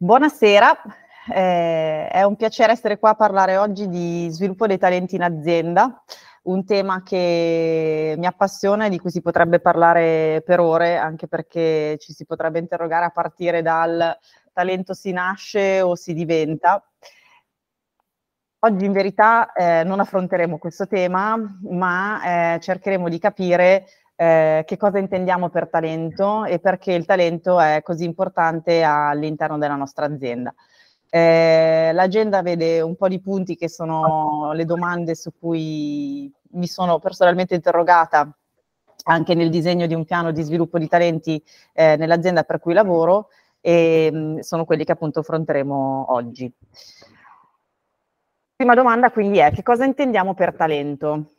Buonasera, eh, è un piacere essere qua a parlare oggi di sviluppo dei talenti in azienda, un tema che mi appassiona e di cui si potrebbe parlare per ore, anche perché ci si potrebbe interrogare a partire dal talento si nasce o si diventa. Oggi in verità eh, non affronteremo questo tema, ma eh, cercheremo di capire eh, che cosa intendiamo per talento e perché il talento è così importante all'interno della nostra azienda. Eh, l'agenda vede un po' di punti che sono le domande su cui mi sono personalmente interrogata anche nel disegno di un piano di sviluppo di talenti eh, nell'azienda per cui lavoro e mh, mm, sono quelli che appunto affronteremo oggi. Prima domanda quindi è che cosa intendiamo per talento?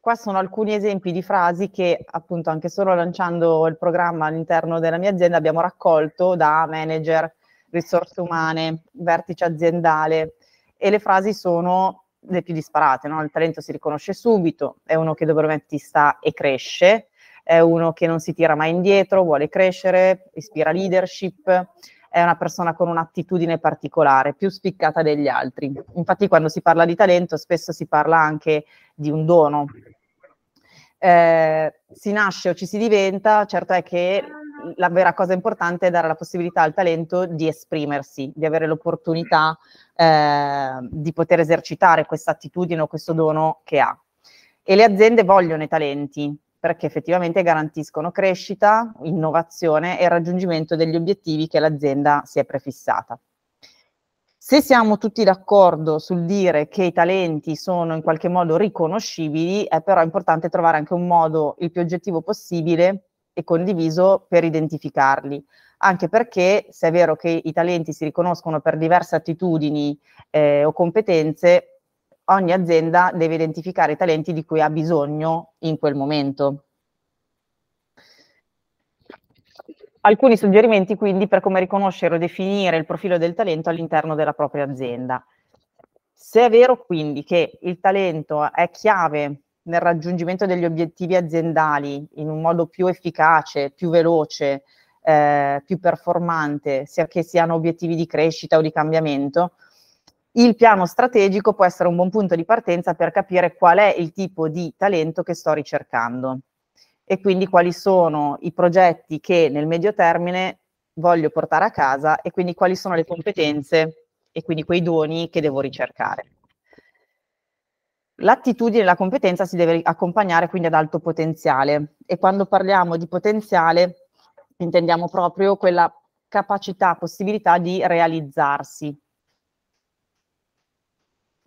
Qua sono alcuni esempi di frasi che appunto anche solo lanciando il programma all'interno della mia azienda abbiamo raccolto da manager, risorse umane, vertice aziendale e le frasi sono le più disparate, no? il talento si riconosce subito, è uno che veramente sta e cresce, è uno che non si tira mai indietro, vuole crescere, ispira leadership, è una persona con un'attitudine particolare, più spiccata degli altri. Infatti quando si parla di talento spesso si parla anche di un dono. Eh, si nasce o ci si diventa, certo è che la vera cosa importante è dare la possibilità al talento di esprimersi, di avere l'opportunità eh, di poter esercitare questa attitudine o questo dono che ha. E le aziende vogliono i talenti, perché effettivamente garantiscono crescita, innovazione e raggiungimento degli obiettivi che l'azienda si è prefissata. Se siamo tutti d'accordo sul dire che i talenti sono in qualche modo riconoscibili, è però importante trovare anche un modo il più oggettivo possibile e condiviso per identificarli, anche perché se è vero che i talenti si riconoscono per diverse attitudini eh, o competenze, ogni azienda deve identificare i talenti di cui ha bisogno in quel momento. Alcuni suggerimenti quindi per come riconoscere o definire il profilo del talento all'interno della propria azienda. Se è vero quindi che il talento è chiave nel raggiungimento degli obiettivi aziendali in un modo più efficace, più veloce, eh, più performante, sia che siano obiettivi di crescita o di cambiamento, il piano strategico può essere un buon punto di partenza per capire qual è il tipo di talento che sto ricercando e quindi quali sono i progetti che nel medio termine voglio portare a casa e quindi quali sono le competenze e quindi quei doni che devo ricercare. L'attitudine e la competenza si deve accompagnare quindi ad alto potenziale e quando parliamo di potenziale intendiamo proprio quella capacità, possibilità di realizzarsi,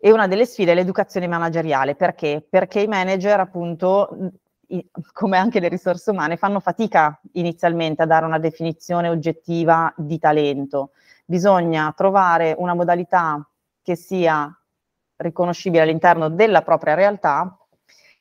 e una delle sfide è l'educazione manageriale, perché? Perché i manager appunto come anche le risorse umane, fanno fatica inizialmente a dare una definizione oggettiva di talento. Bisogna trovare una modalità che sia riconoscibile all'interno della propria realtà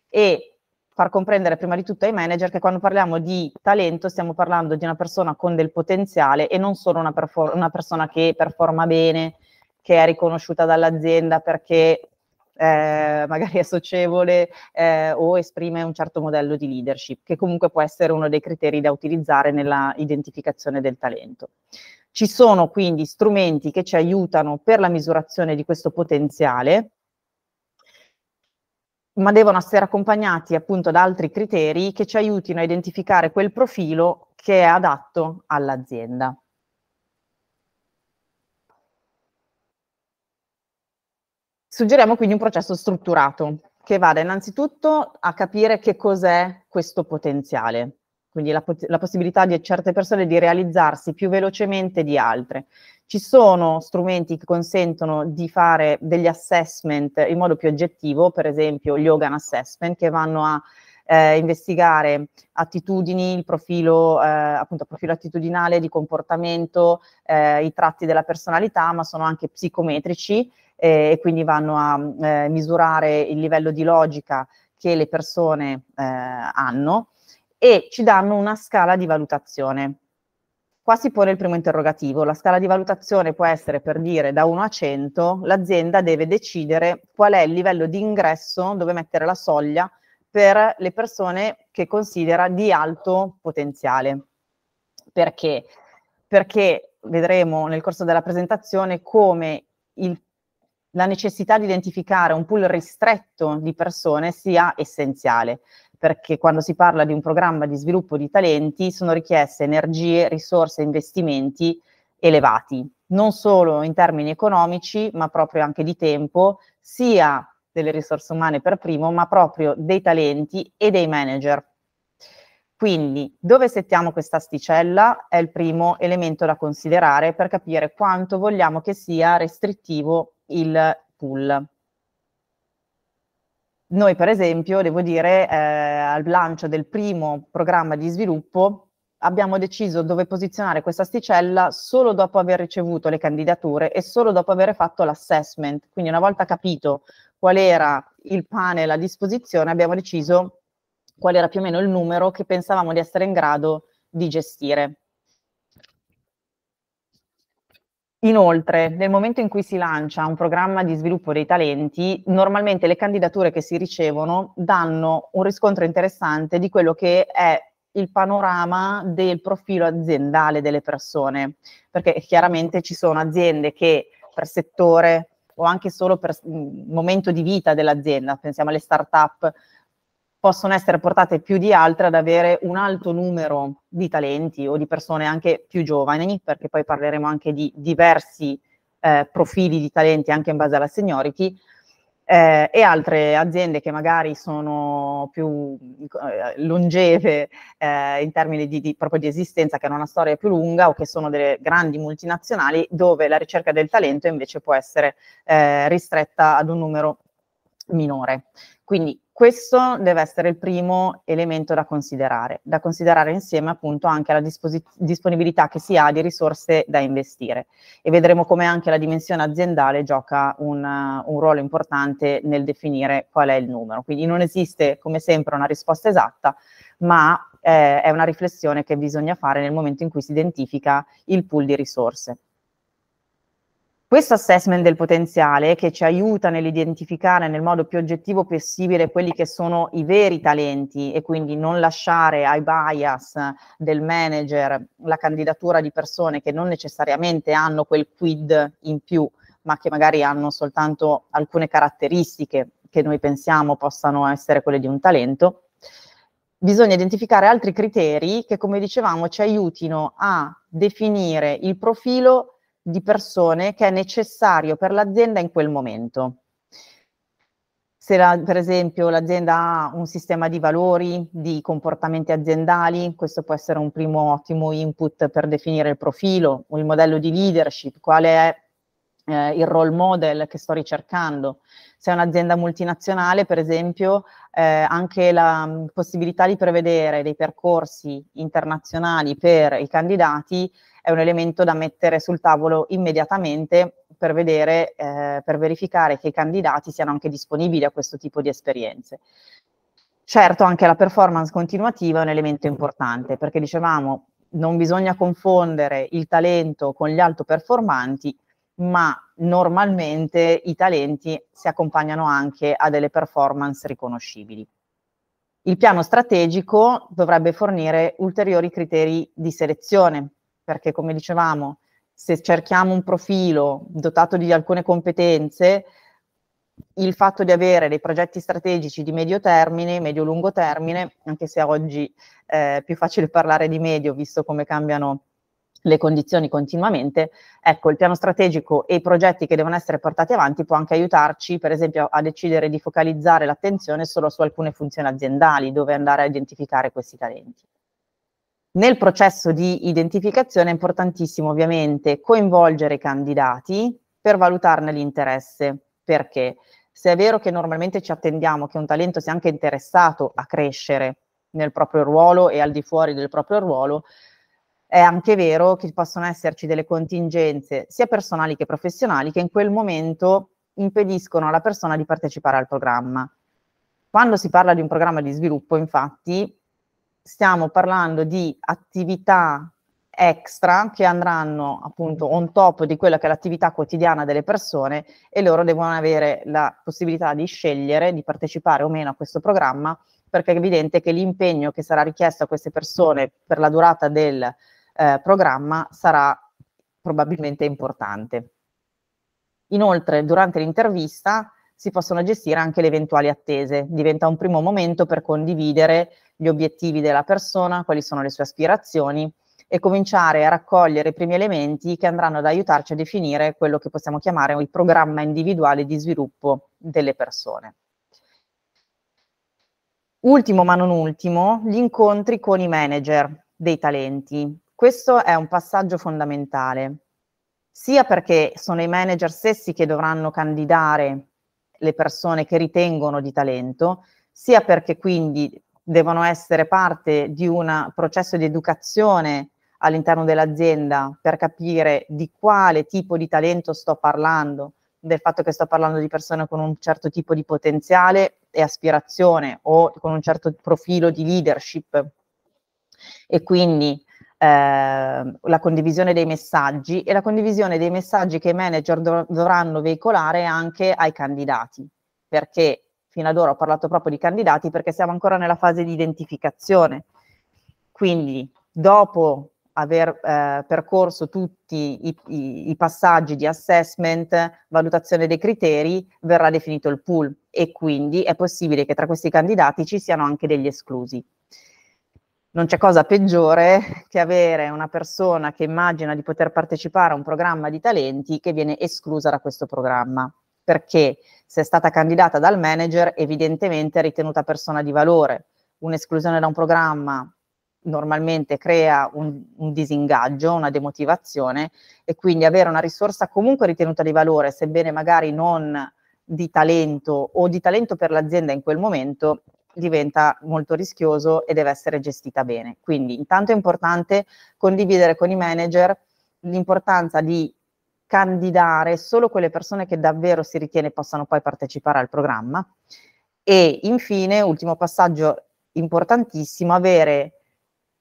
e far comprendere prima di tutto ai manager che quando parliamo di talento stiamo parlando di una persona con del potenziale e non solo una, perfor- una persona che performa bene, che è riconosciuta dall'azienda perché eh, magari è socievole eh, o esprime un certo modello di leadership, che comunque può essere uno dei criteri da utilizzare nella identificazione del talento. Ci sono quindi strumenti che ci aiutano per la misurazione di questo potenziale, ma devono essere accompagnati appunto da altri criteri che ci aiutino a identificare quel profilo che è adatto all'azienda. Suggeriamo quindi un processo strutturato che vada innanzitutto a capire che cos'è questo potenziale, quindi la, la, possibilità di certe persone di realizzarsi più velocemente di altre. Ci sono strumenti che consentono di fare degli assessment in modo più oggettivo, per esempio gli Hogan Assessment, che vanno a eh, investigare attitudini, il profilo, eh, appunto, profilo attitudinale di comportamento, eh, i tratti della personalità, ma sono anche psicometrici eh, e quindi vanno a eh, misurare il livello di logica che le persone eh, hanno e ci danno una scala di valutazione. Qua si pone il primo interrogativo, la scala di valutazione può essere per dire da 1 a 100, l'azienda deve decidere qual è il livello di ingresso dove mettere la soglia per le persone che considera di alto potenziale. Perché? Perché vedremo nel corso della presentazione come il la necessità di identificare un pool ristretto di persone sia essenziale, perché quando si parla di un programma di sviluppo di talenti sono richieste energie, risorse, investimenti elevati, non solo in termini economici, ma proprio anche di tempo, sia delle risorse umane per primo, ma proprio dei talenti e dei manager. Quindi, dove settiamo questa asticella è il primo elemento da considerare per capire quanto vogliamo che sia restrittivo il pool. Noi per esempio, devo dire, eh, al lancio del primo programma di sviluppo abbiamo deciso dove posizionare questa asticella solo dopo aver ricevuto le candidature e solo dopo aver fatto l'assessment. Quindi una volta capito qual era il panel a disposizione, abbiamo deciso qual era più o meno il numero che pensavamo di essere in grado di gestire. Inoltre, nel momento in cui si lancia un programma di sviluppo dei talenti, normalmente le candidature che si ricevono danno un riscontro interessante di quello che è il panorama del profilo aziendale delle persone, perché chiaramente ci sono aziende che per settore o anche solo per momento di vita dell'azienda, pensiamo alle start-up, possono essere portate più di altre ad avere un alto numero di talenti o di persone anche più giovani, perché poi parleremo anche di diversi eh, profili di talenti anche in base alla seniority, eh, e altre aziende che magari sono più eh, longeve eh, in termini di, di, proprio di esistenza, che hanno una storia più lunga o che sono delle grandi multinazionali, dove la ricerca del talento invece può essere eh, ristretta ad un numero minore. Quindi questo deve essere il primo elemento da considerare, da considerare insieme appunto anche alla disponibilità che si ha di risorse da investire e vedremo come anche la dimensione aziendale gioca un, un ruolo importante nel definire qual è il numero. Quindi non esiste come sempre una risposta esatta, ma eh, è una riflessione che bisogna fare nel momento in cui si identifica il pool di risorse. Questo assessment del potenziale che ci aiuta nell'identificare nel modo più oggettivo possibile quelli che sono i veri talenti e quindi non lasciare ai bias del manager la candidatura di persone che non necessariamente hanno quel quid in più, ma che magari hanno soltanto alcune caratteristiche che noi pensiamo possano essere quelle di un talento. Bisogna identificare altri criteri che, come dicevamo, ci aiutino a definire il profilo di persone che è necessario per l'azienda in quel momento. Se la, per esempio l'azienda ha un sistema di valori, di comportamenti aziendali, questo può essere un primo ottimo input per definire il profilo, il modello di leadership, qual è eh, il role model che sto ricercando. Se è un'azienda multinazionale, per esempio, eh, anche la m, mm, possibilità di prevedere dei percorsi internazionali per i candidati è un elemento da mettere sul tavolo immediatamente per, vedere, eh, per verificare che i candidati siano anche disponibili a questo tipo di esperienze. Certo, anche la performance continuativa è un elemento importante, perché dicevamo non bisogna confondere il talento con gli altoperformanti, ma normalmente i talenti si accompagnano anche a delle performance riconoscibili. Il piano strategico dovrebbe fornire ulteriori criteri di selezione, perché come dicevamo, se cerchiamo un profilo dotato di alcune competenze, il fatto di avere dei progetti strategici di medio termine, medio-lungo termine, anche se oggi eh, è più facile parlare di medio, visto come cambiano le condizioni continuamente, ecco il piano strategico e i progetti che devono essere portati avanti può anche aiutarci per esempio a decidere di focalizzare l'attenzione solo su alcune funzioni aziendali dove andare a identificare questi talenti. Nel processo di identificazione è importantissimo ovviamente coinvolgere i candidati per valutarne l'interesse, perché se è vero che normalmente ci attendiamo che un talento sia anche interessato a crescere nel proprio ruolo e al di fuori del proprio ruolo, è anche vero che possono esserci delle contingenze sia personali che professionali che in quel momento impediscono alla persona di partecipare al programma. Quando si parla di un programma di sviluppo, infatti, stiamo parlando di attività extra che andranno appunto on top di quella che è l'attività quotidiana delle persone e loro devono avere la possibilità di scegliere di partecipare o meno a questo programma perché è evidente che l'impegno che sarà richiesto a queste persone per la durata del eh, programma sarà probabilmente importante. Inoltre, durante l'intervista si possono gestire anche le eventuali attese, diventa un primo momento per condividere gli obiettivi della persona, quali sono le sue aspirazioni e cominciare a raccogliere i primi elementi che andranno ad aiutarci a definire quello che possiamo chiamare il programma individuale di sviluppo delle persone. Ultimo ma non ultimo, gli incontri con i manager dei talenti. Questo è un passaggio fondamentale, sia perché sono i manager stessi che dovranno candidare le persone che ritengono di talento, sia perché quindi devono essere parte di un processo di educazione all'interno dell'azienda per capire di quale tipo di talento sto parlando, del fatto che sto parlando di persone con un certo tipo di potenziale e aspirazione o con un certo profilo di leadership. E quindi Ehm, la condivisione dei messaggi e la condivisione dei messaggi che i manager dov- dovranno veicolare anche ai candidati, perché fino ad ora ho parlato proprio di candidati perché siamo ancora nella fase di identificazione. Quindi dopo aver eh, percorso tutti i, i, i, passaggi di assessment, valutazione dei criteri, verrà definito il pool e quindi è possibile che tra questi candidati ci siano anche degli esclusi non c'è cosa peggiore che avere una persona che immagina di poter partecipare a un programma di talenti che viene esclusa da questo programma perché se è stata candidata dal manager evidentemente è ritenuta persona di valore. Un'esclusione da un programma normalmente crea un, un, disingaggio, una demotivazione e quindi avere una risorsa comunque ritenuta di valore, sebbene magari non di talento o di talento per l'azienda in quel momento, diventa molto rischioso e deve essere gestita bene. Quindi intanto è importante condividere con i manager l'importanza di candidare solo quelle persone che davvero si ritiene possano poi partecipare al programma e infine, ultimo passaggio importantissimo, avere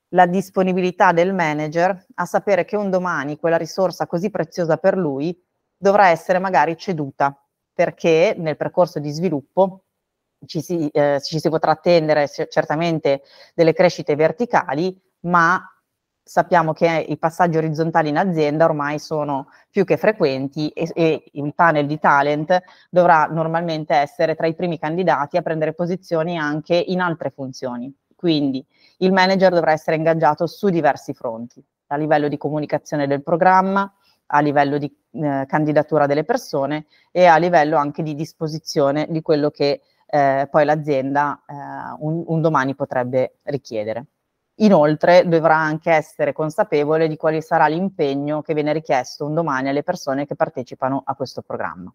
la disponibilità del manager a sapere che un domani quella risorsa così preziosa per lui dovrà essere magari ceduta perché nel percorso di sviluppo ci si, eh, ci si potrà attendere certamente delle crescite verticali, ma sappiamo che i passaggi orizzontali in azienda ormai sono più che frequenti e, e, il panel di talent dovrà normalmente essere tra i primi candidati a prendere posizioni anche in altre funzioni. Quindi il manager dovrà essere ingaggiato su diversi fronti, a livello di comunicazione del programma, a livello di eh, candidatura delle persone e a livello anche di disposizione di quello che eh, poi l'azienda eh, un, un domani potrebbe richiedere. Inoltre dovrà anche essere consapevole di quale sarà l'impegno che viene richiesto un domani alle persone che partecipano a questo programma.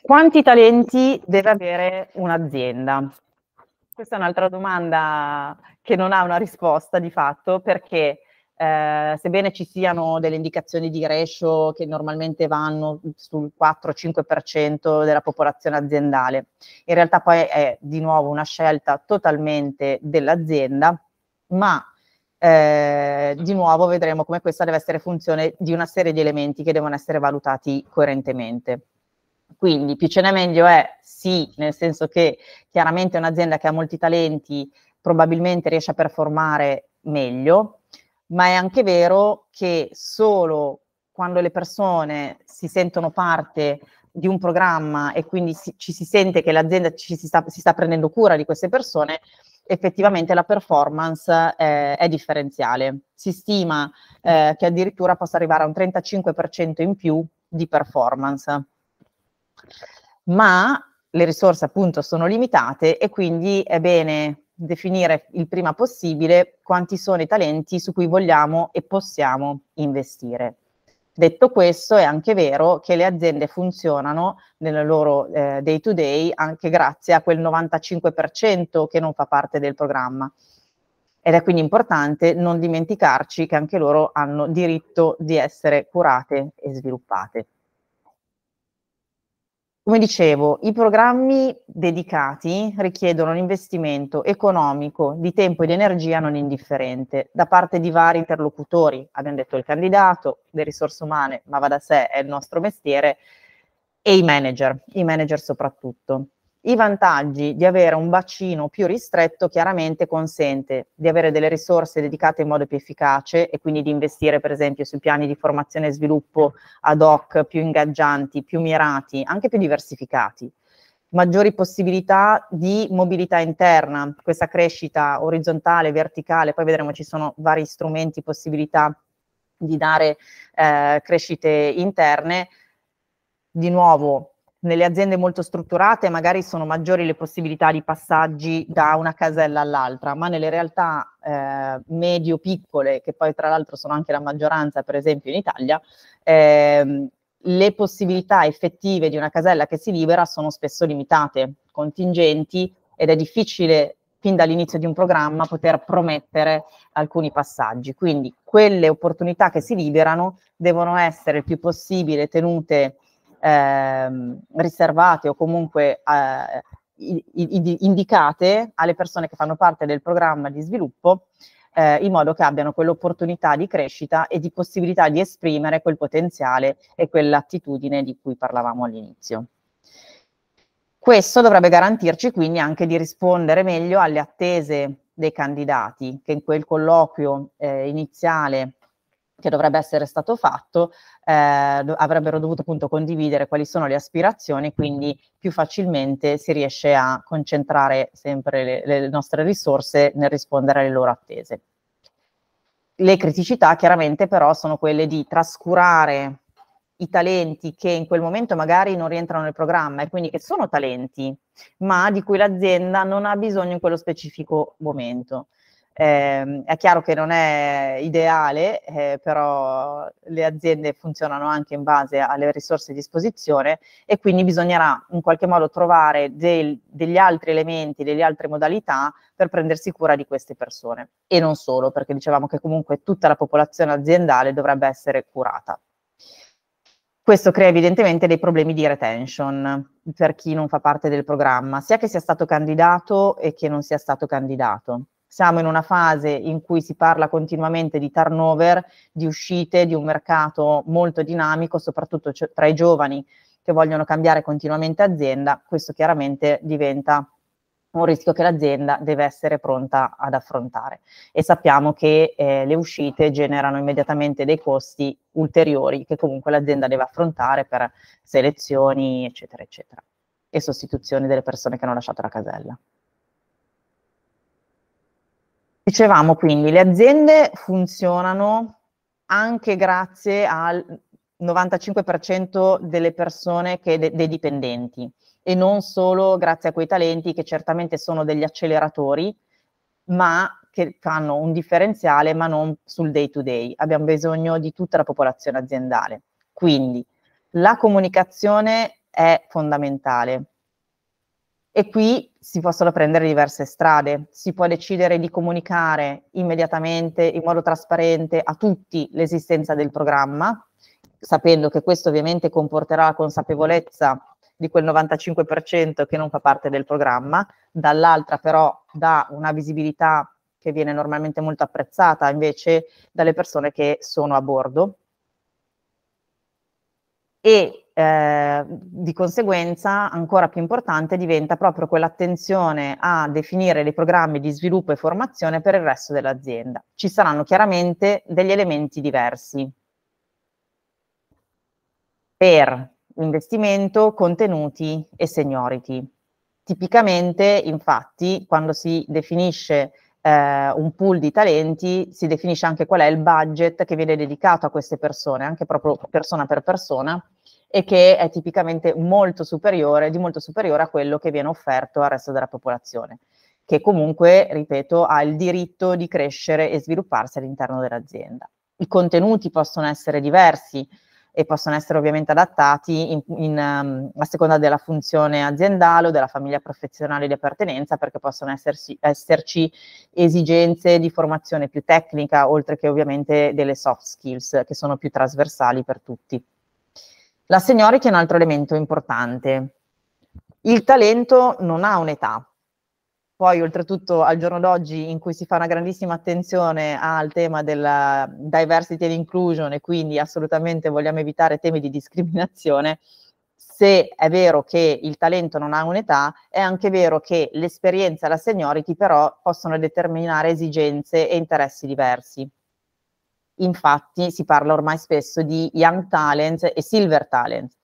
Quanti talenti deve avere un'azienda? Questa è un'altra domanda che non ha una risposta di fatto perché eh, sebbene ci siano delle indicazioni di ratio che normalmente vanno sul 4-5% della popolazione aziendale, in realtà poi è di nuovo una scelta totalmente dell'azienda, ma eh, di nuovo vedremo come questa deve essere funzione di una serie di elementi che devono essere valutati coerentemente. Quindi più ce n'è meglio è sì, nel senso che chiaramente un'azienda che ha molti talenti probabilmente riesce a performare meglio, ma è anche vero che solo quando le persone si sentono parte di un programma e quindi si, ci si sente che l'azienda ci si sta, si sta, prendendo cura di queste persone, effettivamente la performance eh, è differenziale. Si stima eh, che addirittura possa arrivare a un 35% in più di performance. Ma le risorse appunto sono limitate e quindi è bene definire il prima possibile quanti sono i talenti su cui vogliamo e possiamo investire. Detto questo, è anche vero che le aziende funzionano nel loro eh, day to day anche grazie a quel 95% che non fa parte del programma. Ed è quindi importante non dimenticarci che anche loro hanno diritto di essere curate e sviluppate. Come dicevo, i programmi dedicati richiedono un investimento economico di tempo e di energia non indifferente da parte di vari interlocutori, abbiamo detto il candidato, le risorse umane, ma va da sé, è il nostro mestiere, e i manager, i manager soprattutto. I vantaggi di avere un bacino più ristretto chiaramente consente di avere delle risorse dedicate in modo più efficace e quindi di investire per esempio su piani di formazione e sviluppo ad hoc più ingaggianti, più mirati, anche più diversificati maggiori possibilità di mobilità interna, questa crescita orizzontale, verticale, poi vedremo ci sono vari strumenti, possibilità di dare eh, crescite interne. Di nuovo, nelle aziende molto strutturate magari sono maggiori le possibilità di passaggi da una casella all'altra, ma nelle realtà eh, medio-piccole, che poi tra l'altro sono anche la maggioranza per esempio in Italia, eh, le possibilità effettive di una casella che si libera sono spesso limitate, contingenti ed è difficile fin dall'inizio di un programma poter promettere alcuni passaggi. Quindi quelle opportunità che si liberano devono essere il più possibile tenute eh, riservate o comunque eh, indicate alle persone che fanno parte del programma di sviluppo eh, in modo che abbiano quell'opportunità di crescita e di possibilità di esprimere quel potenziale e quell'attitudine di cui parlavamo all'inizio. Questo dovrebbe garantirci quindi anche di rispondere meglio alle attese dei candidati che in quel colloquio eh, iniziale che dovrebbe essere stato fatto, eh, avrebbero dovuto appunto condividere quali sono le aspirazioni, quindi più facilmente si riesce a concentrare sempre le, le nostre risorse nel rispondere alle loro attese. Le criticità chiaramente però sono quelle di trascurare i talenti che in quel momento magari non rientrano nel programma e quindi che sono talenti, ma di cui l'azienda non ha bisogno in quello specifico momento. Eh, è chiaro che non è ideale, eh, però le aziende funzionano anche in base alle risorse a disposizione e quindi bisognerà in qualche modo trovare del, degli altri elementi, delle altre modalità per prendersi cura di queste persone. E non solo, perché dicevamo che comunque tutta la popolazione aziendale dovrebbe essere curata. Questo crea evidentemente dei problemi di retention per chi non fa parte del programma, sia che sia stato candidato e che non sia stato candidato siamo in una fase in cui si parla continuamente di turnover, di uscite, di un mercato molto dinamico, soprattutto cioè, tra i giovani che vogliono cambiare continuamente azienda, questo chiaramente diventa un rischio che l'azienda deve essere pronta ad affrontare. E sappiamo che eh, le uscite generano immediatamente dei costi ulteriori che comunque l'azienda deve affrontare per selezioni, eccetera, eccetera, e sostituzioni delle persone che hanno lasciato la casella. Dicevamo quindi, le aziende funzionano anche grazie al 95% delle persone, che, de, dei dipendenti, e non solo grazie a quei talenti che certamente sono degli acceleratori, ma che fanno un differenziale, ma non sul day to day. Abbiamo bisogno di tutta la popolazione aziendale. Quindi la comunicazione è fondamentale. E qui si possono prendere diverse strade, si può decidere di comunicare immediatamente, in modo trasparente, a tutti l'esistenza del programma, sapendo che questo ovviamente comporterà la consapevolezza di quel 95% che non fa parte del programma, dall'altra però dà una visibilità che viene normalmente molto apprezzata invece dalle persone che sono a bordo e eh, di conseguenza ancora più importante diventa proprio quell'attenzione a definire dei programmi di sviluppo e formazione per il resto dell'azienda. Ci saranno chiaramente degli elementi diversi per investimento, contenuti e seniority. Tipicamente, infatti, quando si definisce eh, un pool di talenti, si definisce anche qual è il budget che viene dedicato a queste persone, anche proprio persona per persona, e che è tipicamente molto superiore, di molto superiore a quello che viene offerto al resto della popolazione, che comunque, ripeto, ha il diritto di crescere e svilupparsi all'interno dell'azienda. I contenuti possono essere diversi e possono essere ovviamente adattati in, in, um, a seconda della funzione aziendale o della famiglia professionale di appartenenza, perché possono esserci, esserci esigenze di formazione più tecnica, oltre che ovviamente delle soft skills che sono più trasversali per tutti. La seniority è un altro elemento importante. Il talento non ha un'età. Poi, oltretutto, al giorno d'oggi in cui si fa una grandissima attenzione al tema della diversity and inclusion e quindi assolutamente vogliamo evitare temi di discriminazione, se è vero che il talento non ha un'età, è anche vero che l'esperienza e la seniority però possono determinare esigenze e interessi diversi. Infatti si parla ormai spesso di Young Talent e Silver Talent.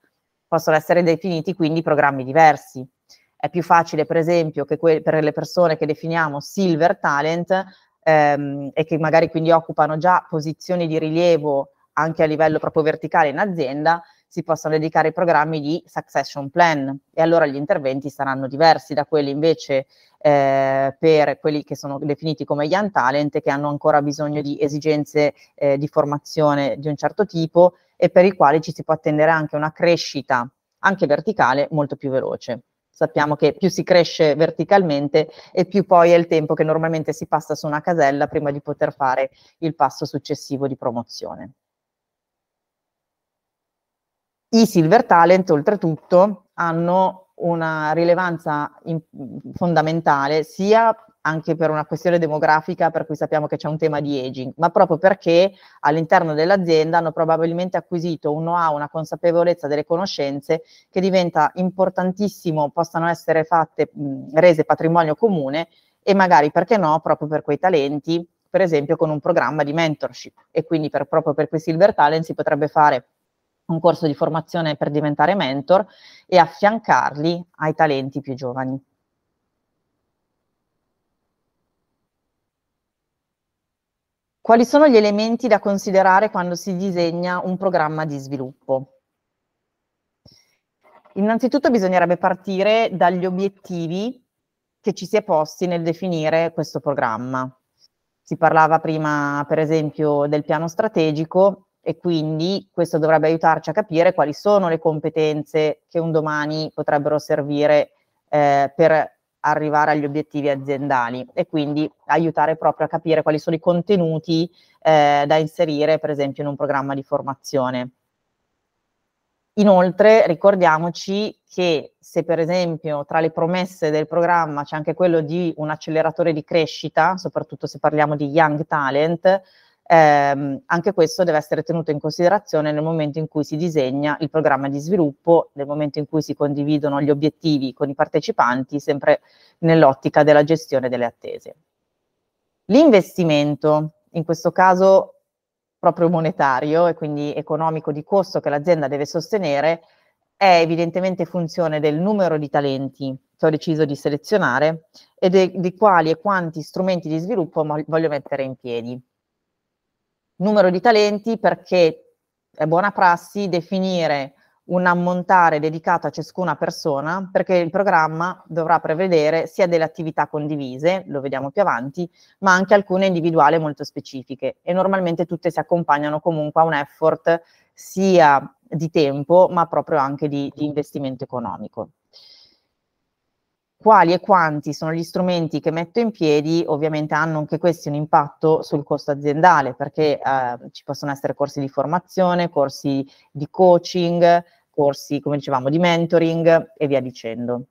Possono essere definiti quindi programmi diversi. È più facile, per esempio, che que- per le persone che definiamo Silver Talent ehm, e che magari quindi occupano già posizioni di rilievo anche a livello proprio verticale in azienda, si possano dedicare ai programmi di succession plan e allora gli interventi saranno diversi da quelli invece eh, per quelli che sono definiti come young talent che hanno ancora bisogno di esigenze eh, di formazione di un certo tipo e per i quali ci si può attendere anche una crescita anche verticale molto più veloce. Sappiamo che più si cresce verticalmente e più poi è il tempo che normalmente si passa su una casella prima di poter fare il passo successivo di promozione. I silver talent, oltretutto, hanno una rilevanza in, fondamentale sia anche per una questione demografica per cui sappiamo che c'è un tema di aging, ma proprio perché all'interno dell'azienda hanno probabilmente acquisito un know-how, una consapevolezza delle conoscenze che diventa importantissimo, possano essere fatte, mh, rese patrimonio comune e magari, perché no, proprio per quei talenti, per esempio con un programma di mentorship e quindi per, proprio per quei silver talent si potrebbe fare un corso di formazione per diventare mentor e affiancarli ai talenti più giovani. Quali sono gli elementi da considerare quando si disegna un programma di sviluppo? Innanzitutto bisognerebbe partire dagli obiettivi che ci si è posti nel definire questo programma. Si parlava prima, per esempio, del piano strategico e quindi questo dovrebbe aiutarci a capire quali sono le competenze che un domani potrebbero servire eh, per arrivare agli obiettivi aziendali e quindi aiutare proprio a capire quali sono i contenuti eh, da inserire per esempio in un programma di formazione. Inoltre ricordiamoci che se per esempio tra le promesse del programma c'è anche quello di un acceleratore di crescita, soprattutto se parliamo di young talent, ehm, anche questo deve essere tenuto in considerazione nel momento in cui si disegna il programma di sviluppo, nel momento in cui si condividono gli obiettivi con i partecipanti, sempre nell'ottica della gestione delle attese. L'investimento, in questo caso proprio monetario e quindi economico di costo che l'azienda deve sostenere, è evidentemente funzione del numero di talenti che ho deciso di selezionare e de, di quali e quanti strumenti di sviluppo voglio mettere in piedi numero di talenti perché è buona prassi definire un ammontare dedicato a ciascuna persona perché il programma dovrà prevedere sia delle attività condivise, lo vediamo più avanti, ma anche alcune individuali molto specifiche e normalmente tutte si accompagnano comunque a un effort sia di tempo ma proprio anche di, di investimento economico quali e quanti sono gli strumenti che metto in piedi, ovviamente hanno anche questi un impatto sul costo aziendale, perché eh, ci possono essere corsi di formazione, corsi di coaching, corsi, come dicevamo, di mentoring e via dicendo.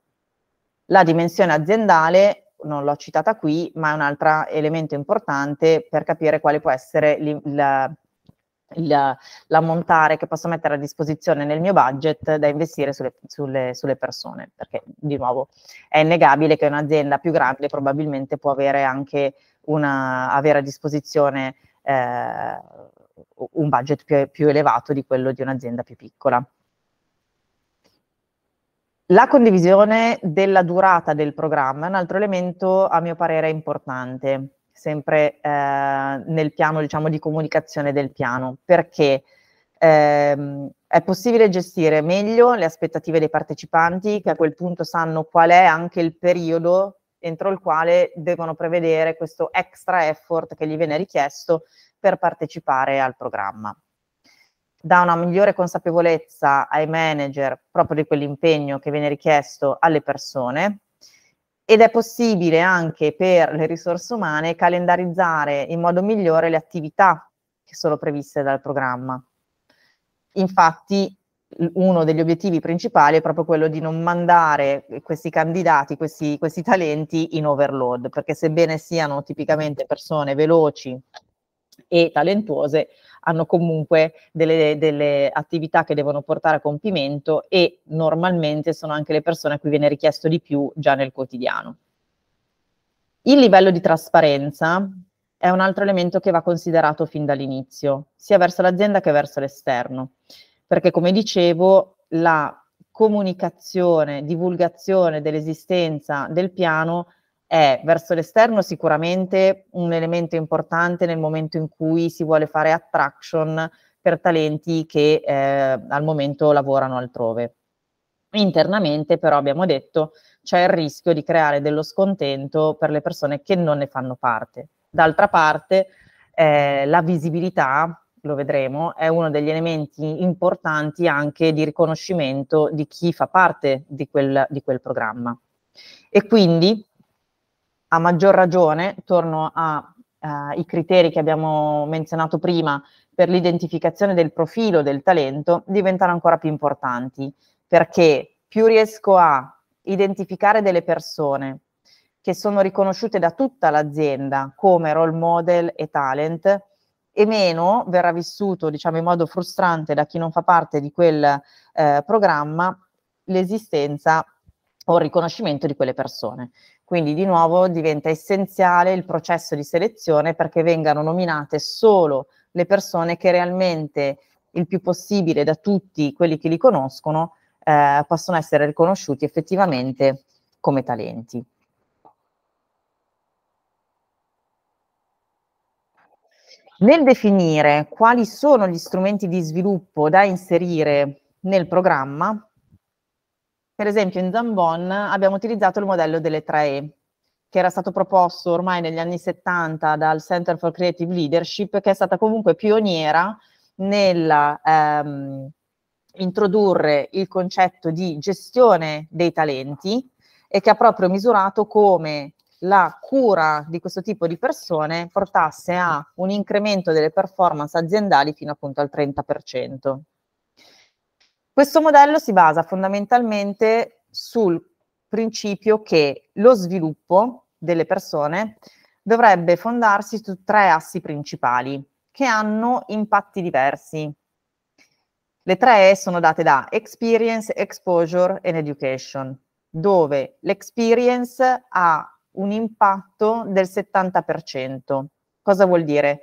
La dimensione aziendale, non l'ho citata qui, ma è un altro elemento importante per capire quale può essere la, l'ammontare che posso mettere a disposizione nel mio budget da investire sulle, sulle, sulle, persone, perché di nuovo è innegabile che un'azienda più grande probabilmente può avere anche una, avere a disposizione eh, un budget più, più elevato di quello di un'azienda più piccola. La condivisione della durata del programma è un altro elemento a mio parere importante sempre eh, nel piano diciamo, di comunicazione del piano, perché ehm, è possibile gestire meglio le aspettative dei partecipanti che a quel punto sanno qual è anche il periodo entro il quale devono prevedere questo extra effort che gli viene richiesto per partecipare al programma. Da una migliore consapevolezza ai manager proprio di quell'impegno che viene richiesto alle persone, ed è possibile anche per le risorse umane calendarizzare in modo migliore le attività che sono previste dal programma. Infatti uno degli obiettivi principali è proprio quello di non mandare questi candidati, questi, questi talenti in overload, perché sebbene siano tipicamente persone veloci e talentuose, hanno comunque delle, delle attività che devono portare a compimento e normalmente sono anche le persone a cui viene richiesto di più già nel quotidiano. Il livello di trasparenza è un altro elemento che va considerato fin dall'inizio, sia verso l'azienda che verso l'esterno, perché come dicevo la comunicazione, divulgazione dell'esistenza del piano è verso l'esterno sicuramente un elemento importante nel momento in cui si vuole fare attraction per talenti che eh, al momento lavorano altrove. Internamente però abbiamo detto c'è il rischio di creare dello scontento per le persone che non ne fanno parte. D'altra parte eh, la visibilità, lo vedremo, è uno degli elementi importanti anche di riconoscimento di chi fa parte di quel, di quel programma. E quindi a maggior ragione, torno ai eh, criteri che abbiamo menzionato prima per l'identificazione del profilo del talento, diventano ancora più importanti, perché più riesco a identificare delle persone che sono riconosciute da tutta l'azienda come role model e talent, e meno verrà vissuto diciamo, in modo frustrante da chi non fa parte di quel eh, programma l'esistenza o il riconoscimento di quelle persone. Quindi di nuovo diventa essenziale il processo di selezione perché vengano nominate solo le persone che realmente il più possibile da tutti quelli che li conoscono eh, possono essere riconosciuti effettivamente come talenti. Nel definire quali sono gli strumenti di sviluppo da inserire nel programma, per esempio in Zambon abbiamo utilizzato il modello delle 3E, che era stato proposto ormai negli anni 70 dal Center for Creative Leadership, che è stata comunque pioniera nel ehm, introdurre il concetto di gestione dei talenti e che ha proprio misurato come la cura di questo tipo di persone portasse a un incremento delle performance aziendali fino appunto al 30%. Questo modello si basa fondamentalmente sul principio che lo sviluppo delle persone dovrebbe fondarsi su tre assi principali che hanno impatti diversi. Le tre sono date da experience, exposure and education, dove l'experience ha un impatto del 70%. Cosa vuol dire?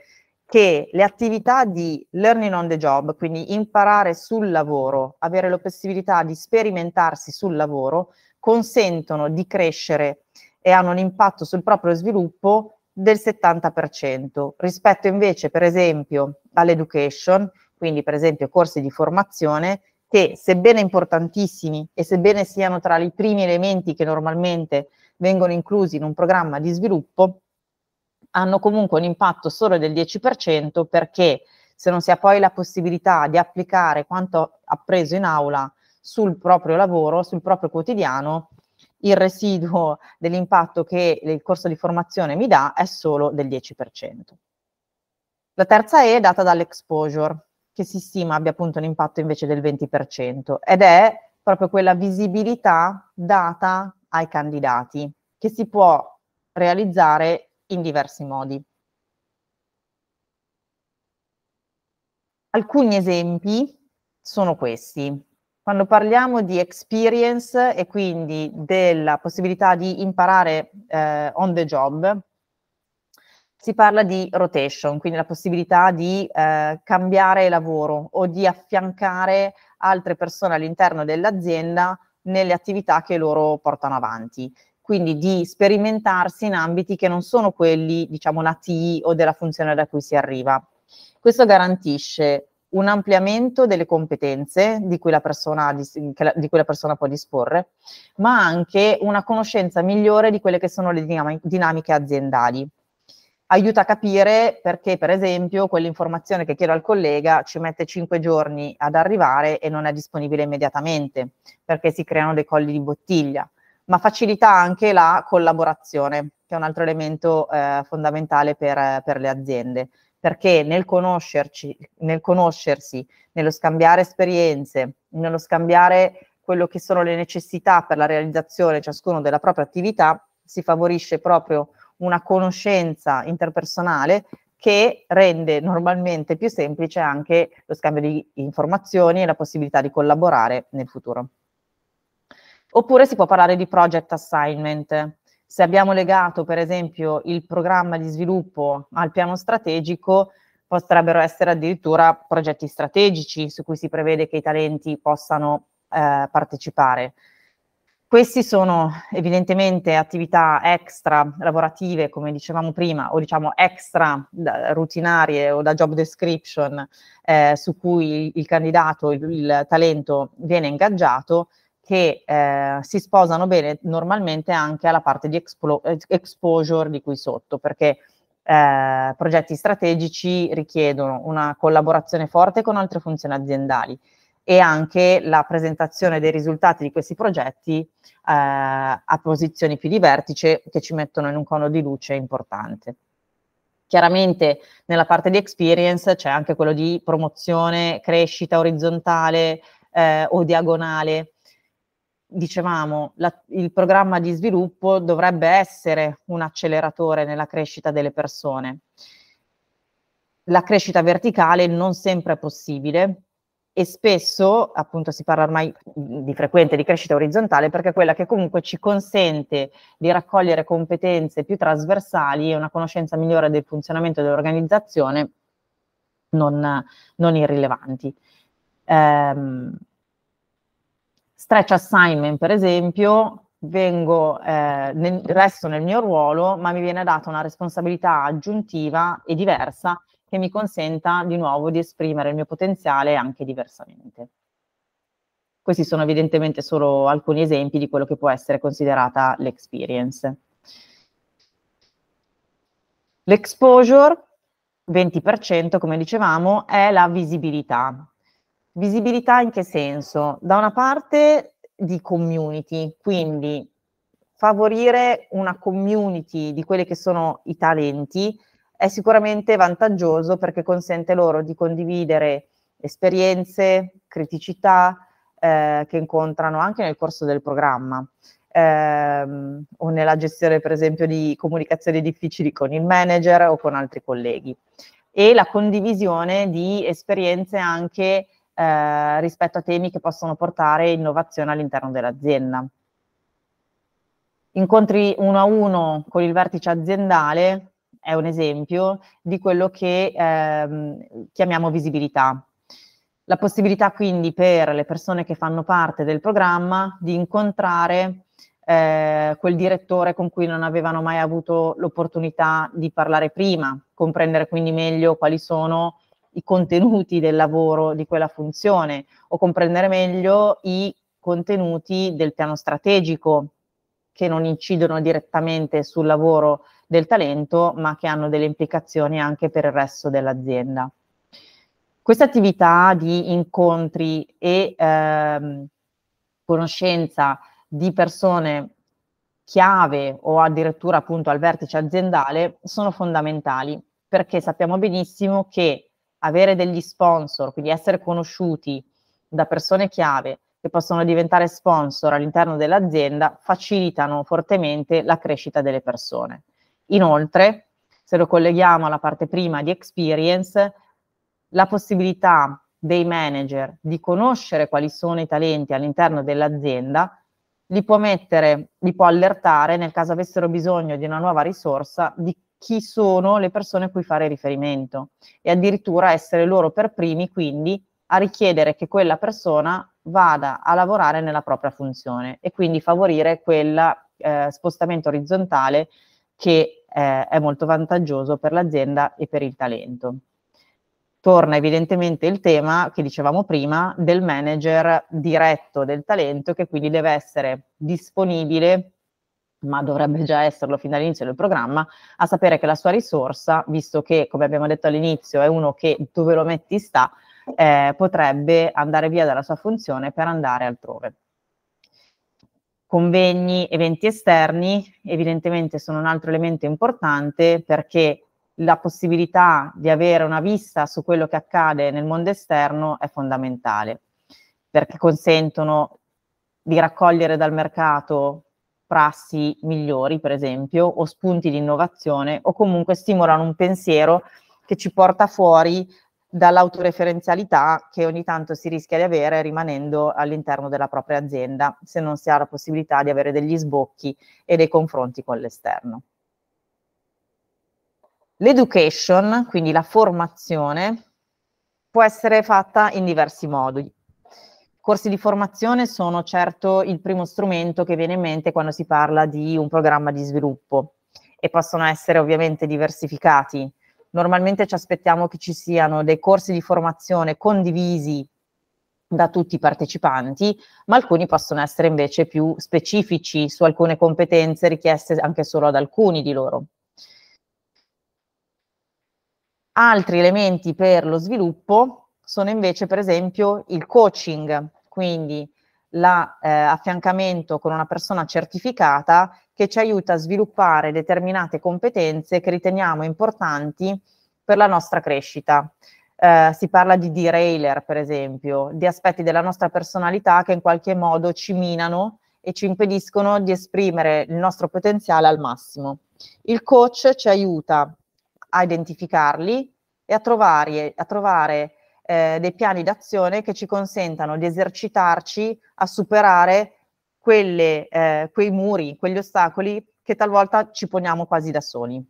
che le attività di learning on the job, quindi imparare sul lavoro, avere la possibilità di sperimentarsi sul lavoro, consentono di crescere e hanno un impatto sul proprio sviluppo del 70%, rispetto invece per esempio all'education, quindi per esempio corsi di formazione, che sebbene importantissimi e sebbene siano tra i primi elementi che normalmente vengono inclusi in un programma di sviluppo, hanno comunque un impatto solo del 10% perché se non si ha poi la possibilità di applicare quanto appreso in aula sul proprio lavoro, sul proprio quotidiano, il residuo dell'impatto che il corso di formazione mi dà è solo del 10%. La terza E è data dall'exposure, che si stima abbia appunto un impatto invece del 20%, ed è proprio quella visibilità data ai candidati, che si può realizzare in diversi modi. Alcuni esempi sono questi. Quando parliamo di experience e quindi della possibilità di imparare eh, on the job, si parla di rotation, quindi la possibilità di eh, cambiare lavoro o di affiancare altre persone all'interno dell'azienda nelle attività che loro portano avanti quindi di sperimentarsi in ambiti che non sono quelli, diciamo, la TI o della funzione da cui si arriva. Questo garantisce un ampliamento delle competenze di cui, persona, di cui, la persona, può disporre, ma anche una conoscenza migliore di quelle che sono le dinamiche aziendali. Aiuta a capire perché, per esempio, quell'informazione che chiedo al collega ci mette cinque giorni ad arrivare e non è disponibile immediatamente, perché si creano dei colli di bottiglia, ma facilita anche la collaborazione, che è un altro elemento eh, fondamentale per, per, le aziende, perché nel, nel conoscersi, nello scambiare esperienze, nello scambiare quello che sono le necessità per la realizzazione ciascuno della propria attività, si favorisce proprio una conoscenza interpersonale che rende normalmente più semplice anche lo scambio di informazioni e la possibilità di collaborare nel futuro. Oppure si può parlare di project assignment. Se abbiamo legato, per esempio, il programma di sviluppo al piano strategico, potrebbero essere addirittura progetti strategici su cui si prevede che i talenti possano eh, partecipare. Questi sono evidentemente attività extra lavorative, come dicevamo prima, o diciamo extra rutinarie o da job description eh, su cui il, il candidato, il, il talento viene ingaggiato, che eh, si sposano bene normalmente anche alla parte di explo- exposure di qui sotto, perché eh, progetti strategici richiedono una collaborazione forte con altre funzioni aziendali e anche la presentazione dei risultati di questi progetti eh, a posizioni più di vertice che ci mettono in un cono di luce importante. Chiaramente nella parte di experience c'è anche quello di promozione, crescita orizzontale eh, o diagonale, dicevamo, la, il programma di sviluppo dovrebbe essere un acceleratore nella crescita delle persone. La crescita verticale non sempre è possibile e spesso, appunto, si parla ormai di frequente di crescita orizzontale perché è quella che comunque ci consente di raccogliere competenze più trasversali e una conoscenza migliore del funzionamento dell'organizzazione non, non irrilevanti. Ehm, stretch assignment, per esempio, vengo, eh, nel, resto nel mio ruolo, ma mi viene data una responsabilità aggiuntiva e diversa che mi consenta di nuovo di esprimere il mio potenziale anche diversamente. Questi sono evidentemente solo alcuni esempi di quello che può essere considerata l'experience. L'exposure, 20%, come dicevamo, è la visibilità. Visibilità in che senso? Da una parte di community, quindi favorire una community di quelli che sono i talenti è sicuramente vantaggioso perché consente loro di condividere esperienze, criticità eh, che incontrano anche nel corso del programma ehm, o nella gestione per esempio di comunicazioni difficili con il manager o con altri colleghi e la condivisione di esperienze anche eh, rispetto a temi che possono portare innovazione all'interno dell'azienda. Incontri uno a uno con il vertice aziendale è un esempio di quello che ehm, chiamiamo visibilità. La possibilità quindi per le persone che fanno parte del programma di incontrare eh, quel direttore con cui non avevano mai avuto l'opportunità di parlare prima, comprendere quindi meglio quali sono i contenuti del lavoro di quella funzione o comprendere meglio i contenuti del piano strategico che non incidono direttamente sul lavoro del talento, ma che hanno delle implicazioni anche per il resto dell'azienda. Questa attività di incontri e ehm, conoscenza di persone chiave o addirittura appunto al vertice aziendale sono fondamentali perché sappiamo benissimo che avere degli sponsor, quindi essere conosciuti da persone chiave che possono diventare sponsor all'interno dell'azienda, facilitano fortemente la crescita delle persone. Inoltre, se lo colleghiamo alla parte prima di experience, la possibilità dei manager di conoscere quali sono i talenti all'interno dell'azienda li può mettere, li può allertare nel caso avessero bisogno di una nuova risorsa di chi sono le persone a cui fare riferimento e addirittura essere loro per primi quindi a richiedere che quella persona vada a lavorare nella propria funzione e quindi favorire quel eh, spostamento orizzontale che eh, è molto vantaggioso per l'azienda e per il talento. Torna evidentemente il tema che dicevamo prima del manager diretto del talento che quindi deve essere disponibile ma dovrebbe già esserlo fin dall'inizio del programma, a sapere che la sua risorsa, visto che, come abbiamo detto all'inizio, è uno che dove lo metti sta, eh, potrebbe andare via dalla sua funzione per andare altrove. Convegni, eventi esterni, evidentemente sono un altro elemento importante perché la possibilità di avere una vista su quello che accade nel mondo esterno è fondamentale, perché consentono di raccogliere dal mercato prassi migliori, per esempio, o spunti di innovazione, o comunque stimolano un pensiero che ci porta fuori dall'autoreferenzialità che ogni tanto si rischia di avere rimanendo all'interno della propria azienda, se non si ha la possibilità di avere degli sbocchi e dei confronti con l'esterno. L'education, quindi la formazione, può essere fatta in diversi modi. Corsi di formazione sono certo il primo strumento che viene in mente quando si parla di un programma di sviluppo e possono essere ovviamente diversificati. Normalmente ci aspettiamo che ci siano dei corsi di formazione condivisi da tutti i partecipanti, ma alcuni possono essere invece più specifici su alcune competenze richieste anche solo ad alcuni di loro. Altri elementi per lo sviluppo sono invece per esempio il coaching, quindi l'affiancamento la, eh, con una persona certificata che ci aiuta a sviluppare determinate competenze che riteniamo importanti per la nostra crescita. Eh, si parla di derailer, per esempio, di aspetti della nostra personalità che in qualche modo ci minano e ci impediscono di esprimere il nostro potenziale al massimo. Il coach ci aiuta a identificarli e a trovare, a trovare eh, dei piani d'azione che ci consentano di esercitarci a superare quelle, eh, quei muri, quegli ostacoli che talvolta ci poniamo quasi da soli.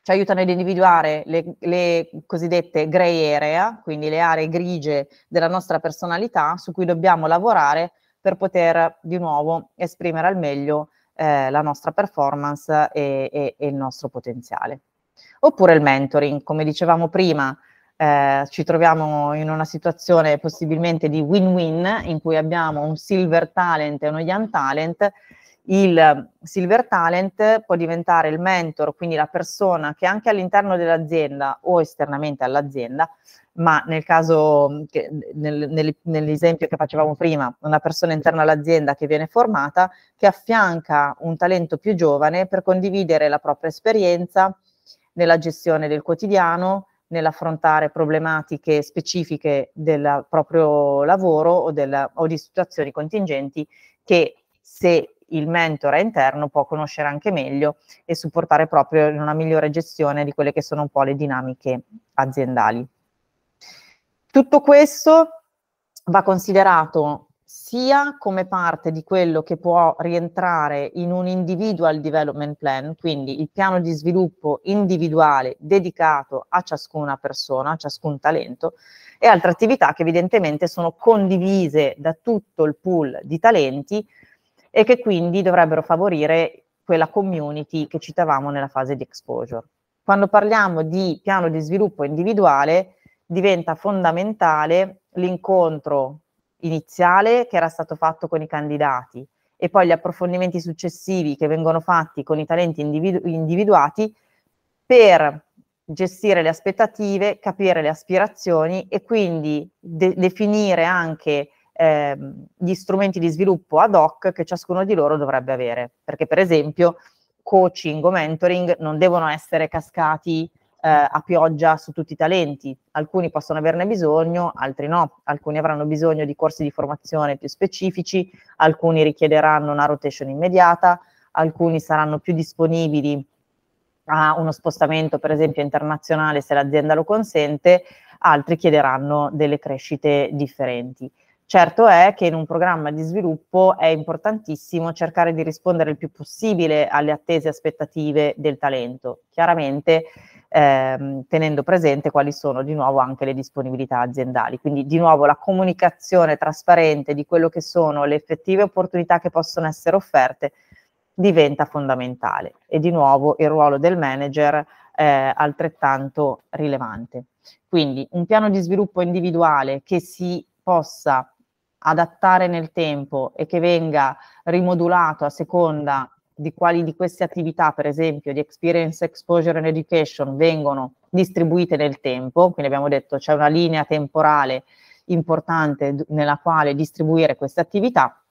Ci aiutano ad individuare le, le cosiddette grey area, quindi le aree grigie della nostra personalità su cui dobbiamo lavorare per poter di nuovo esprimere al meglio eh, la nostra performance e, e, e il nostro potenziale. Oppure il mentoring, come dicevamo prima, eh, ci troviamo in una situazione possibilmente di win-win in cui abbiamo un silver talent e uno young talent. Il silver talent può diventare il mentor, quindi la persona che anche all'interno dell'azienda o esternamente all'azienda, ma nel caso, che, nel, nel, nell'esempio che facevamo prima, una persona interna all'azienda che viene formata, che affianca un talento più giovane per condividere la propria esperienza nella gestione del quotidiano, nell'affrontare problematiche specifiche del proprio lavoro o, della, o di situazioni contingenti che se il mentor è interno può conoscere anche meglio e supportare proprio in una migliore gestione di quelle che sono un po' le dinamiche aziendali. Tutto questo va considerato sia come parte di quello che può rientrare in un individual development plan, quindi il piano di sviluppo individuale dedicato a ciascuna persona, a ciascun talento, e altre attività che evidentemente sono condivise da tutto il pool di talenti e che quindi dovrebbero favorire quella community che citavamo nella fase di exposure. Quando parliamo di piano di sviluppo individuale, diventa fondamentale l'incontro iniziale che era stato fatto con i candidati e poi gli approfondimenti successivi che vengono fatti con i talenti individu- individuati per gestire le aspettative, capire le aspirazioni e quindi de- definire anche eh, gli strumenti di sviluppo ad hoc che ciascuno di loro dovrebbe avere. Perché per esempio coaching o mentoring non devono essere cascati eh, a pioggia su tutti i talenti. Alcuni possono averne bisogno, altri no. Alcuni avranno bisogno di corsi di formazione più specifici, alcuni richiederanno una rotation immediata, alcuni saranno più disponibili a uno spostamento, per esempio, internazionale se l'azienda lo consente, altri chiederanno delle crescite differenti. Certo è che in un programma di sviluppo è importantissimo cercare di rispondere il più possibile alle attese e aspettative del talento, chiaramente ehm, tenendo presente quali sono di nuovo anche le disponibilità aziendali. Quindi di nuovo la comunicazione trasparente di quello che sono le effettive opportunità che possono essere offerte diventa fondamentale e di nuovo il ruolo del manager è altrettanto rilevante. Quindi un piano di sviluppo individuale che si possa adattare nel tempo e che venga rimodulato a seconda di quali di queste attività, per esempio di experience, exposure and education, vengono distribuite nel tempo, quindi abbiamo detto c'è una linea temporale importante nella quale distribuire queste attività,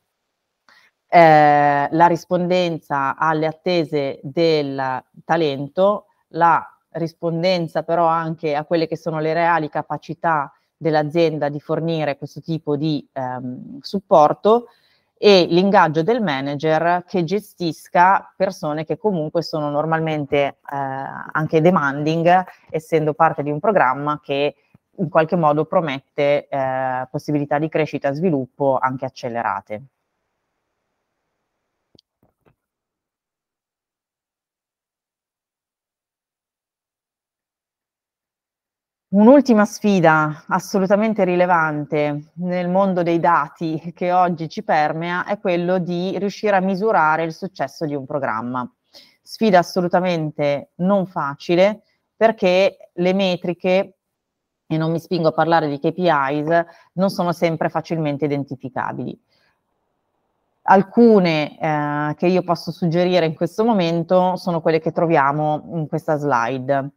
eh, la rispondenza alle attese del talento, la rispondenza però anche a quelle che sono le reali capacità dell'azienda di fornire questo tipo di ehm, supporto e l'ingaggio del manager che gestisca persone che comunque sono normalmente eh, anche demanding, essendo parte di un programma che in qualche modo promette eh, possibilità di crescita e sviluppo anche accelerate. Un'ultima sfida assolutamente rilevante nel mondo dei dati che oggi ci permea è quello di riuscire a misurare il successo di un programma. Sfida assolutamente non facile perché le metriche, e non mi spingo a parlare di KPIs, non sono sempre facilmente identificabili. Alcune eh, che io posso suggerire in questo momento sono quelle che troviamo in questa slide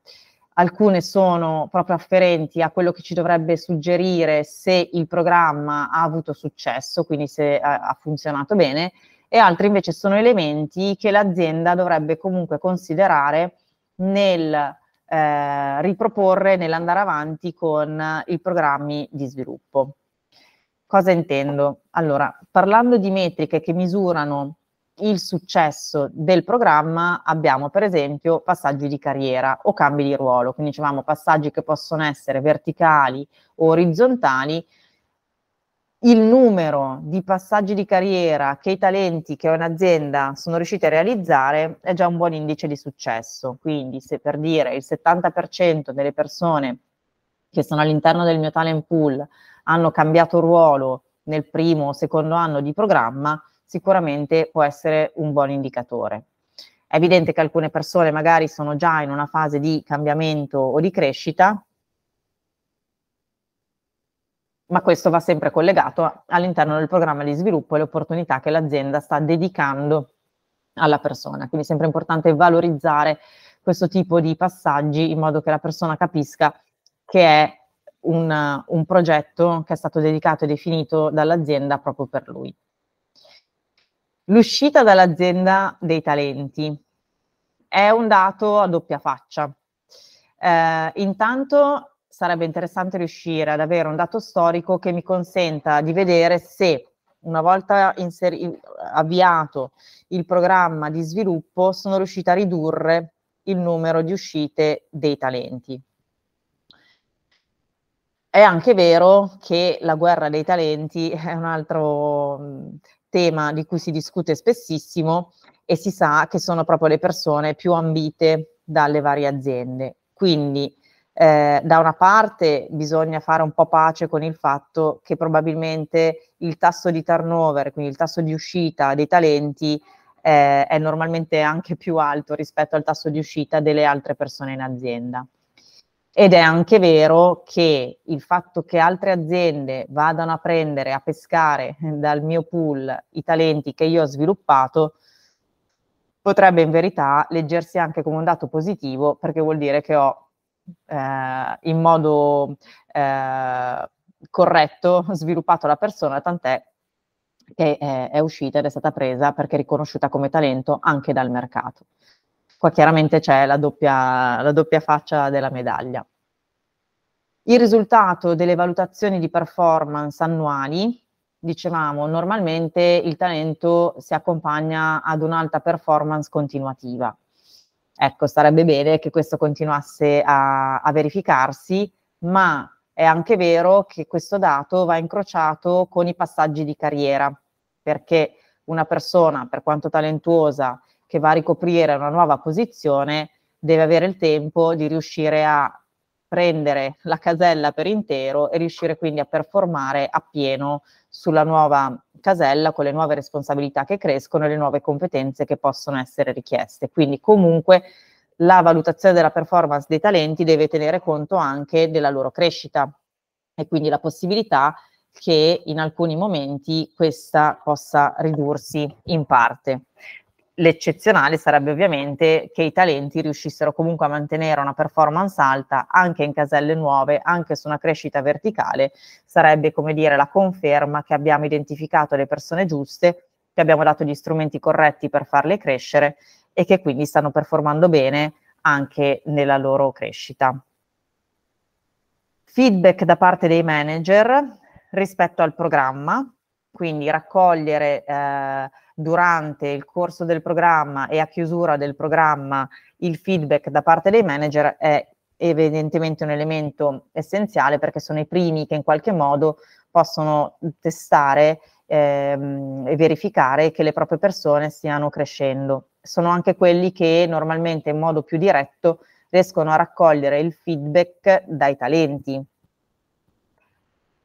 alcune sono proprio afferenti a quello che ci dovrebbe suggerire se il programma ha avuto successo, quindi se eh, ha funzionato bene, e altre invece sono elementi che l'azienda dovrebbe comunque considerare nel eh, riproporre, nell'andare avanti con i programmi di sviluppo. Cosa intendo? Allora, parlando di metriche che misurano il successo del programma abbiamo per esempio passaggi di carriera o cambi di ruolo, quindi dicevamo passaggi che possono essere verticali o orizzontali, il numero di passaggi di carriera che i talenti che un'azienda sono riusciti a realizzare è già un buon indice di successo. Quindi se per dire il 70% delle persone che sono all'interno del mio talent pool hanno cambiato ruolo nel primo o secondo anno di programma, sicuramente può essere un buon indicatore. È evidente che alcune persone magari sono già in una fase di cambiamento o di crescita, ma questo va sempre collegato all'interno del programma di sviluppo e le opportunità che l'azienda sta dedicando alla persona. Quindi è sempre importante valorizzare questo tipo di passaggi in modo che la persona capisca che è un, un progetto che è stato dedicato e definito dall'azienda proprio per lui. L'uscita dall'azienda dei talenti è un dato a doppia faccia. Eh, intanto sarebbe interessante riuscire ad avere un dato storico che mi consenta di vedere se una volta inseri- avviato il programma di sviluppo sono riuscita a ridurre il numero di uscite dei talenti. È anche vero che la guerra dei talenti è un altro tema di cui si discute spessissimo e si sa che sono proprio le persone più ambite dalle varie aziende. Quindi eh, da una parte bisogna fare un po' pace con il fatto che probabilmente il tasso di turnover, quindi il tasso di uscita dei talenti eh, è normalmente anche più alto rispetto al tasso di uscita delle altre persone in azienda. Ed è anche vero che il fatto che altre aziende vadano a prendere, a pescare dal mio pool i talenti che io ho sviluppato, potrebbe in verità leggersi anche come un dato positivo, perché vuol dire che ho eh, in modo eh, corretto sviluppato la persona, tant'è che è, è uscita ed è stata presa perché riconosciuta come talento anche dal mercato. Qua chiaramente c'è la doppia, la doppia faccia della medaglia. Il risultato delle valutazioni di performance annuali, dicevamo, normalmente il talento si accompagna ad un'alta performance continuativa. Ecco, sarebbe bene che questo continuasse a, a verificarsi, ma è anche vero che questo dato va incrociato con i passaggi di carriera, perché una persona, per quanto talentuosa, che va a ricoprire una nuova posizione deve avere il tempo di riuscire a prendere la casella per intero e riuscire quindi a performare appieno sulla nuova casella con le nuove responsabilità che crescono e le nuove competenze che possono essere richieste. Quindi comunque la valutazione della performance dei talenti deve tenere conto anche della loro crescita e quindi la possibilità che in alcuni momenti questa possa ridursi in parte l'eccezionale sarebbe ovviamente che i talenti riuscissero comunque a mantenere una performance alta anche in caselle nuove, anche su una crescita verticale, sarebbe come dire la conferma che abbiamo identificato le persone giuste, che abbiamo dato gli strumenti corretti per farle crescere e che quindi stanno performando bene anche nella loro crescita. Feedback da parte dei manager rispetto al programma, quindi raccogliere eh, durante il corso del programma e a chiusura del programma il feedback da parte dei manager è evidentemente un elemento essenziale perché sono i primi che in qualche modo possono testare ehm, e verificare che le proprie persone stiano crescendo. Sono anche quelli che normalmente in modo più diretto riescono a raccogliere il feedback dai talenti,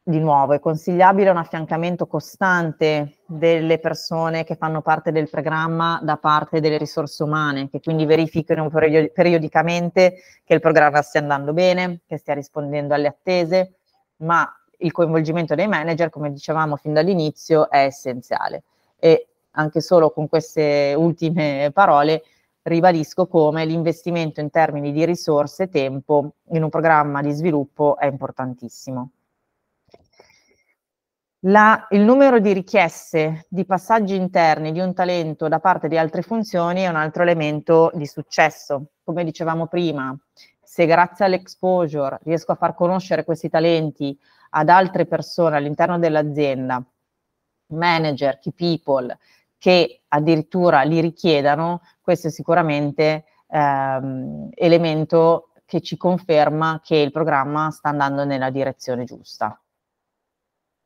di nuovo è consigliabile un affiancamento costante delle persone che fanno parte del programma da parte delle risorse umane, che quindi verifichino periodicamente che il programma stia andando bene, che stia rispondendo alle attese, ma il coinvolgimento dei manager, come dicevamo fin dall'inizio, è essenziale. E anche solo con queste ultime parole ribadisco come l'investimento in termini di risorse e tempo in un programma di sviluppo è importantissimo. La, il numero di richieste di passaggi interni di un talento da parte di altre funzioni è un altro elemento di successo. Come dicevamo prima, se grazie all'exposure riesco a far conoscere questi talenti ad altre persone all'interno dell'azienda, manager, key people, che addirittura li richiedano, questo è sicuramente ehm, elemento che ci conferma che il programma sta andando nella direzione giusta.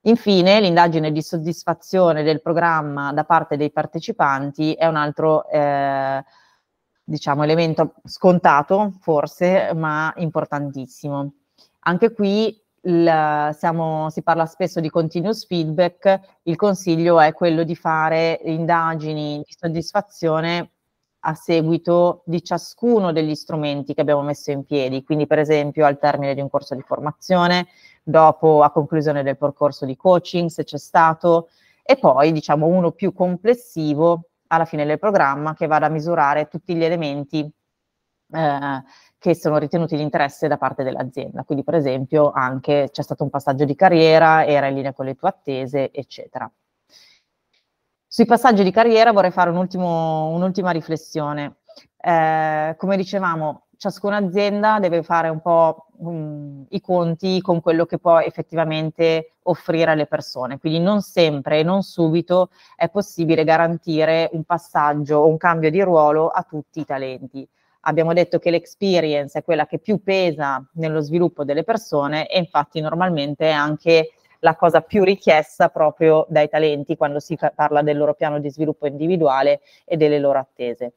Infine, l'indagine di soddisfazione del programma da parte dei partecipanti è un altro eh, diciamo, elemento scontato, forse, ma importantissimo. Anche qui il, siamo, si parla spesso di continuous feedback, il consiglio è quello di fare indagini di soddisfazione a seguito di ciascuno degli strumenti che abbiamo messo in piedi, quindi per esempio al termine di un corso di formazione, dopo a conclusione del percorso di coaching, se c'è stato, e poi diciamo uno più complessivo alla fine del programma che vada a misurare tutti gli elementi eh, che sono ritenuti di interesse da parte dell'azienda. Quindi, per esempio, anche c'è stato un passaggio di carriera, era in linea con le tue attese, eccetera. Sui passaggi di carriera vorrei fare un ultimo, un'ultima riflessione. Eh, come dicevamo, ciascuna azienda deve fare un po' mh, mm, i conti con quello che può effettivamente offrire alle persone. Quindi non sempre e non subito è possibile garantire un passaggio o un cambio di ruolo a tutti i talenti. Abbiamo detto che l'experience è quella che più pesa nello sviluppo delle persone e infatti normalmente è anche la cosa più richiesta proprio dai talenti quando si parla del loro piano di sviluppo individuale e delle loro attese.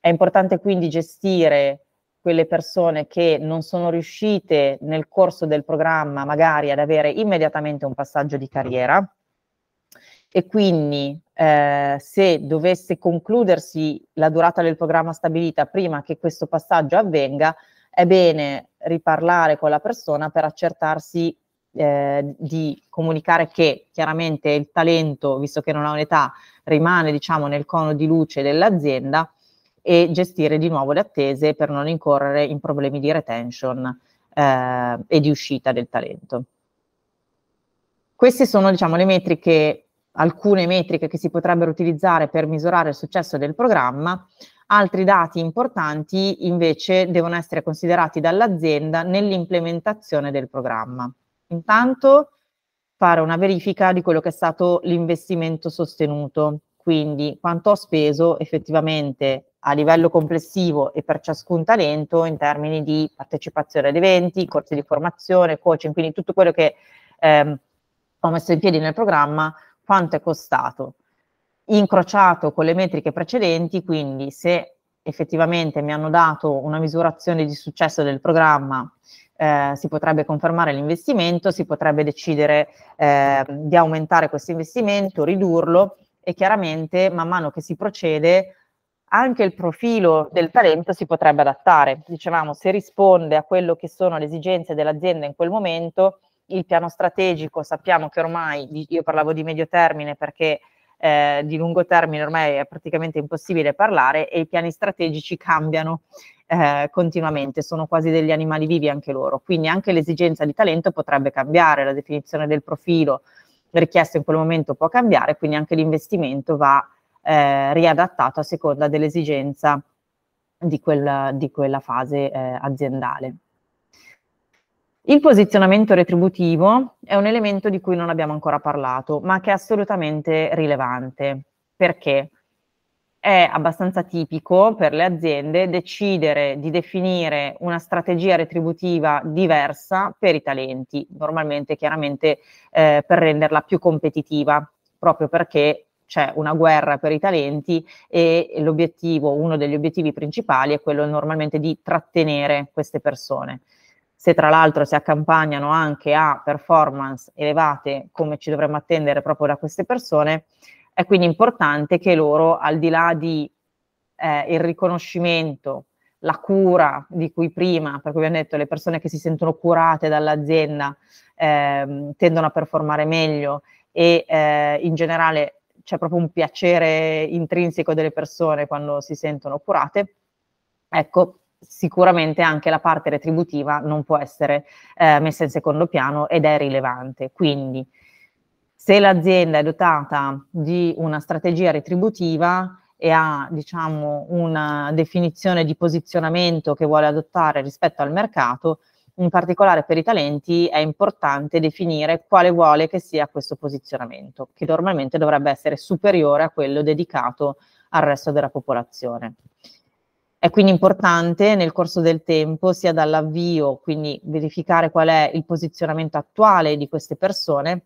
È importante quindi gestire quelle persone che non sono riuscite nel corso del programma magari ad avere immediatamente un passaggio di carriera e quindi eh, se dovesse concludersi la durata del programma stabilita prima che questo passaggio avvenga, è bene riparlare con la persona per accertarsi eh, di comunicare che chiaramente il talento, visto che non ha un'età, rimane diciamo nel cono di luce dell'azienda e gestire di nuovo le attese per non incorrere in problemi di retention eh, e di uscita del talento. Queste sono diciamo, le metriche, alcune metriche che si potrebbero utilizzare per misurare il successo del programma. Altri dati importanti invece devono essere considerati dall'azienda nell'implementazione del programma. Intanto fare una verifica di quello che è stato l'investimento sostenuto, quindi quanto ho speso effettivamente a livello complessivo e per ciascun talento in termini di partecipazione ad eventi, corsi di formazione, coaching, quindi tutto quello che ehm, ho messo in piedi nel programma, quanto è costato. Incrociato con le metriche precedenti, quindi se effettivamente mi hanno dato una misurazione di successo del programma, eh, si potrebbe confermare l'investimento, si potrebbe decidere eh, di aumentare questo investimento, ridurlo e chiaramente man mano che si procede anche il profilo del talento si potrebbe adattare. Dicevamo, se risponde a quello che sono le esigenze dell'azienda in quel momento, il piano strategico sappiamo che ormai, io parlavo di medio termine perché eh, di lungo termine ormai è praticamente impossibile parlare e i piani strategici cambiano eh, continuamente, sono quasi degli animali vivi anche loro, quindi anche l'esigenza di talento potrebbe cambiare, la definizione del profilo, richiesto in quel momento può cambiare, quindi anche l'investimento va eh, riadattato a seconda dell'esigenza di, quel, di quella fase eh, aziendale. Il posizionamento retributivo è un elemento di cui non abbiamo ancora parlato, ma che è assolutamente rilevante. Perché? è abbastanza tipico per le aziende decidere di definire una strategia retributiva diversa per i talenti, normalmente chiaramente eh, per renderla più competitiva, proprio perché c'è una guerra per i talenti e l'obiettivo, uno degli obiettivi principali è quello normalmente di trattenere queste persone. Se tra l'altro si accampagnano anche a performance elevate, come ci dovremmo attendere proprio da queste persone, è quindi importante che loro, al di là di eh, il riconoscimento, la cura di cui prima, per cui abbiamo detto le persone che si sentono curate dall'azienda eh, tendono a performare meglio e eh, in generale c'è proprio un piacere intrinseco delle persone quando si sentono curate, ecco, sicuramente anche la parte retributiva non può essere eh, messa in secondo piano ed è rilevante. Quindi se l'azienda è dotata di una strategia retributiva e ha diciamo, una definizione di posizionamento che vuole adottare rispetto al mercato, in particolare per i talenti è importante definire quale vuole che sia questo posizionamento, che normalmente dovrebbe essere superiore a quello dedicato al resto della popolazione. È quindi importante nel corso del tempo, sia dall'avvio, quindi verificare qual è il posizionamento attuale di queste persone,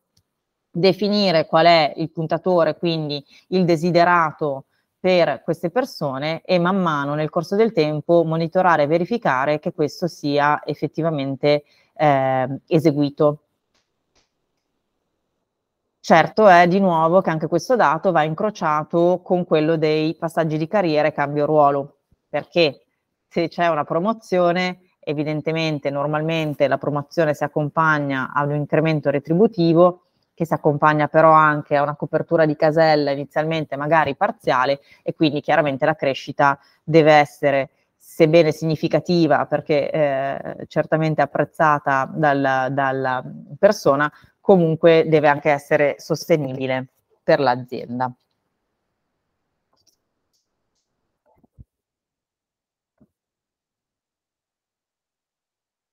definire qual è il puntatore, quindi il desiderato per queste persone e man mano nel corso del tempo monitorare e verificare che questo sia effettivamente eh, eseguito. Certo è di nuovo che anche questo dato va incrociato con quello dei passaggi di carriera e cambio ruolo, perché se c'è una promozione, evidentemente normalmente la promozione si accompagna ad un incremento retributivo, che si accompagna però anche a una copertura di casella inizialmente magari parziale e quindi chiaramente la crescita deve essere sebbene significativa perché eh, certamente apprezzata dalla, dalla persona, comunque deve anche essere sostenibile per l'azienda.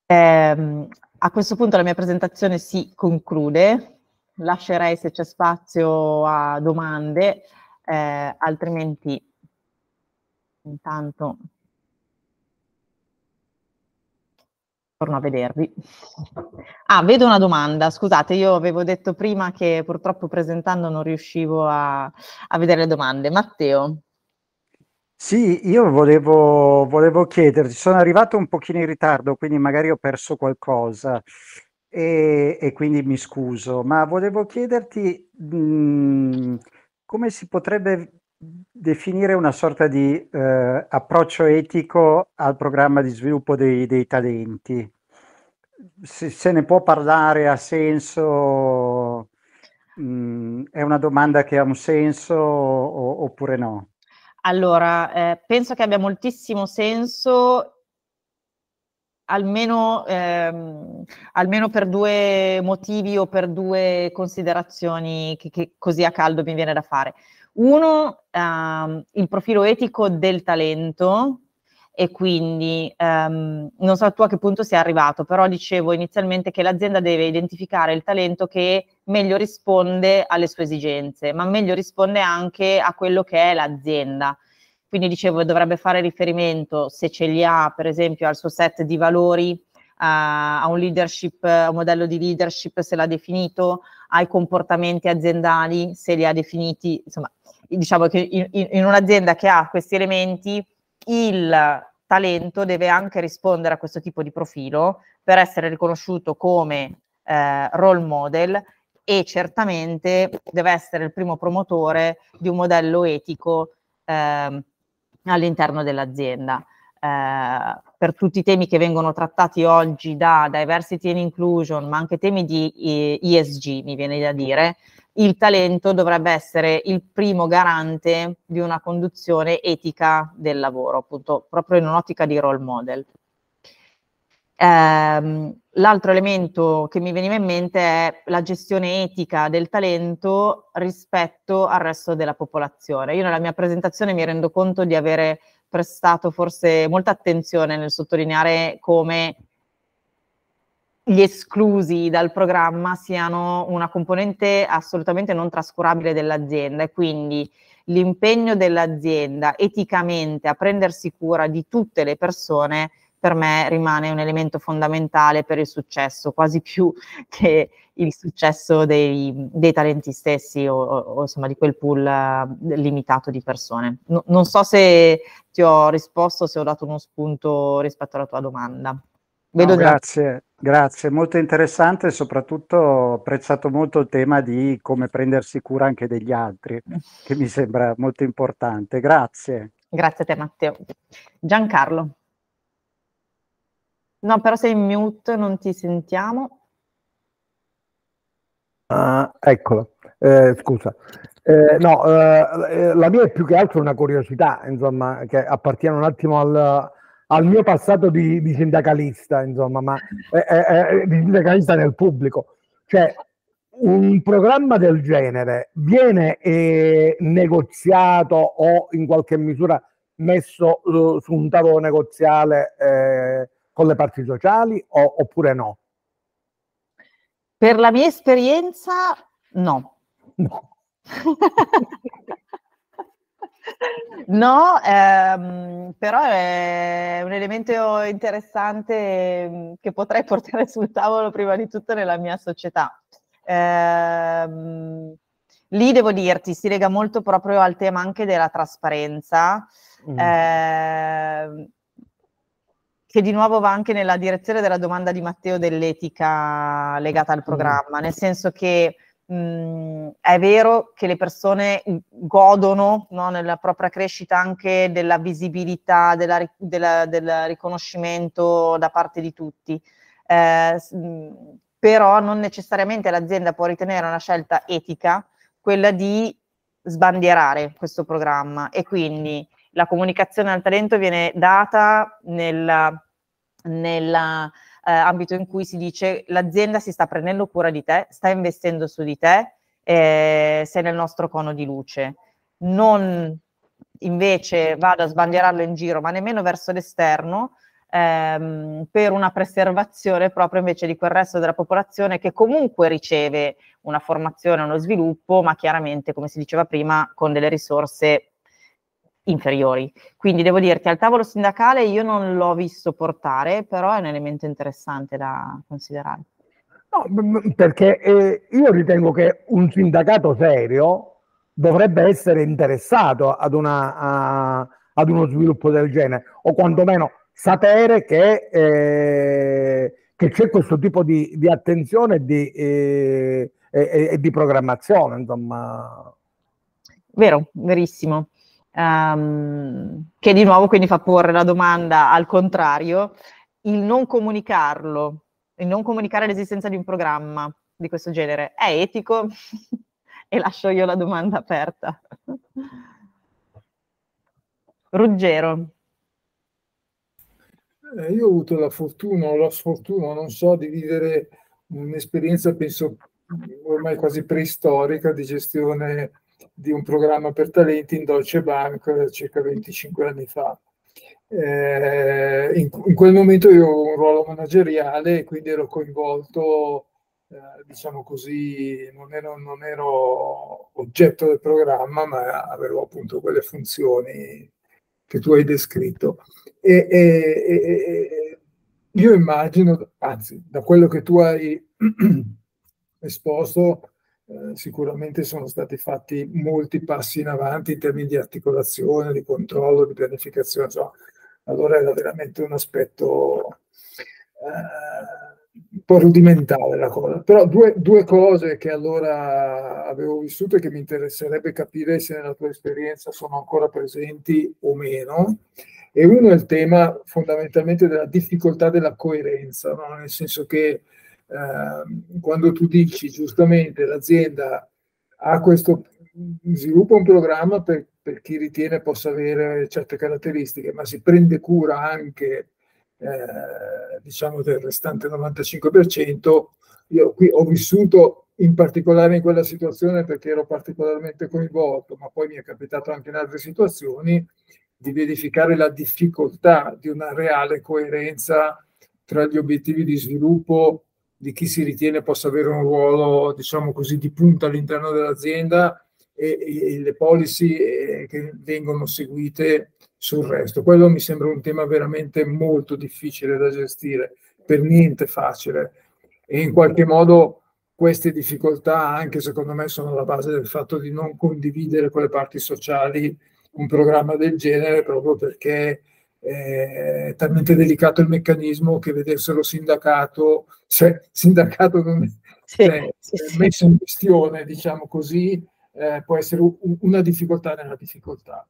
Eh, a questo punto la mia presentazione si conclude lascerei se c'è spazio a domande, eh, altrimenti intanto torno a vedervi. Ah, vedo una domanda, scusate, io avevo detto prima che purtroppo presentando non riuscivo a, a vedere le domande. Matteo. Sì, io volevo, volevo chiederti, sono arrivato un pochino in ritardo, quindi magari ho perso qualcosa. E, e, quindi mi scuso, ma volevo chiederti mh, mhmm, come si potrebbe definire una sorta di eh, approccio etico al programma di sviluppo dei, dei talenti. Se, se, ne può parlare, ha senso, mh, mhmm, è una domanda che ha un senso o, oppure no? Allora, eh, penso che abbia moltissimo senso almeno, ehm, almeno, per due motivi o per due considerazioni che, che così a caldo mi viene da fare. Uno, ehm, il profilo etico del talento e quindi ehm, non so tu a che punto sei arrivato, però dicevo inizialmente che l'azienda deve identificare il talento che meglio risponde alle sue esigenze, ma meglio risponde anche a quello che è l'azienda. Quindi dicevo, dovrebbe fare riferimento, se ce li ha, per esempio, al suo set di valori, eh, a un leadership, a un modello di leadership se l'ha definito, ai comportamenti aziendali se li ha definiti, insomma, diciamo che in, in un'azienda che ha questi elementi il talento deve anche rispondere a questo tipo di profilo per essere riconosciuto come eh, role model e certamente deve essere il primo promotore di un modello etico eh, all'interno dell'azienda. Eh, per tutti i temi che vengono trattati oggi da diversity and inclusion, ma anche temi di ESG, eh, mi viene da dire, il talento dovrebbe essere il primo garante di una conduzione etica del lavoro, appunto, proprio in un'ottica di role model. Eh, L'altro elemento che mi veniva in mente è la gestione etica del talento rispetto al resto della popolazione. Io nella mia presentazione mi rendo conto di avere prestato forse molta attenzione nel sottolineare come gli esclusi dal programma siano una componente assolutamente non trascurabile dell'azienda e quindi l'impegno dell'azienda eticamente a prendersi cura di tutte le persone per me rimane un elemento fondamentale per il successo, quasi più che il successo dei, dei talenti stessi o, o, insomma di quel pool uh, limitato di persone. No, non so se ti ho risposto, se ho dato uno spunto rispetto alla tua domanda. No, grazie, grazie, molto interessante e soprattutto ho apprezzato molto il tema di come prendersi cura anche degli altri, che mi sembra molto importante. Grazie. Grazie a te Matteo. Giancarlo. No, però sei in mute, non ti sentiamo. Ah, eccola, eh, scusa. Eh, no, eh, la mia è più che altro una curiosità, insomma, che appartiene un attimo al, al mio passato di, di, sindacalista, insomma, ma di sindacalista nel pubblico. Cioè, un programma del genere viene eh, negoziato o in qualche misura messo eh, su un tavolo negoziale Eh, con le parti sociali o, oppure no? Per la mia esperienza, no. No. No, ehm, però è un elemento interessante ehm, che potrei portare sul tavolo prima di tutto nella mia società. Ehm, lì devo dirti, si lega molto proprio al tema anche della trasparenza. Mm. Ehm, che di nuovo va anche nella direzione della domanda di Matteo dell'etica legata al mm. programma, nel senso che mh, mm, è vero che le persone godono no, nella propria crescita anche della visibilità, della, della, del riconoscimento da parte di tutti, eh, mm, però non necessariamente l'azienda può ritenere una scelta etica quella di sbandierare questo programma e quindi la comunicazione al talento viene data nell'ambito eh, in cui si dice l'azienda si sta prendendo cura di te, sta investendo su di te, eh, sei nel nostro cono di luce. Non invece vado a sbandierarlo in giro, ma nemmeno verso l'esterno, ehm, per una preservazione proprio invece di quel resto della popolazione che comunque riceve una formazione, uno sviluppo, ma chiaramente, come si diceva prima, con delle risorse inferiori. Quindi devo dirti, al tavolo sindacale io non l'ho visto portare, però è un elemento interessante da considerare. No, perché eh, io ritengo che un sindacato serio dovrebbe essere interessato ad, una, a, ad uno sviluppo del genere, o quantomeno sapere che, eh, che c'è questo tipo di, di attenzione di, eh, e, e di programmazione. Insomma. Vero, verissimo. Um, che di nuovo quindi fa porre la domanda al contrario, il non comunicarlo, il non comunicare l'esistenza di un programma di questo genere è etico? e lascio io la domanda aperta. Ruggero. Eh, io ho avuto la fortuna o la sfortuna, non so, di vivere un'esperienza, penso ormai quasi preistorica, di gestione di un programma per talenti in Deutsche Bank circa 25 anni fa. Eh, in, in, quel momento io avevo un ruolo manageriale e quindi ero coinvolto, eh, diciamo così, non ero, non ero, oggetto del programma, ma avevo appunto quelle funzioni che tu hai descritto. E, e, e, io immagino, anzi, da quello che tu hai esposto, eh, sicuramente sono stati fatti molti passi in avanti in termini di articolazione, di controllo, di pianificazione. Insomma, allora era veramente un aspetto eh, un po' rudimentale la cosa. Però due, due cose che allora avevo vissuto e che mi interesserebbe capire se nella tua esperienza sono ancora presenti o meno. E uno è il tema fondamentalmente della difficoltà della coerenza, no? nel senso che Ehm, quando tu dici giustamente l'azienda ha questo, sviluppa un programma per, per, chi ritiene possa avere certe caratteristiche, ma si prende cura anche eh, diciamo del restante 95%, io qui ho vissuto in particolare in quella situazione perché ero particolarmente coinvolto, ma poi mi è capitato anche in altre situazioni di verificare la difficoltà di una reale coerenza tra gli obiettivi di sviluppo di chi si ritiene possa avere un ruolo, diciamo così, di punta all'interno dell'azienda e, e, le policy eh, che vengono seguite sul resto. Quello mi sembra un tema veramente molto difficile da gestire, per niente facile e in qualche modo queste difficoltà anche secondo me sono la base del fatto di non condividere con le parti sociali un programma del genere proprio perché è talmente delicato il meccanismo che vederselo sindacato, cioè sindacato non è, sì, cioè, sì, sì. messo in questione, diciamo così, eh, può essere un, una difficoltà nella difficoltà.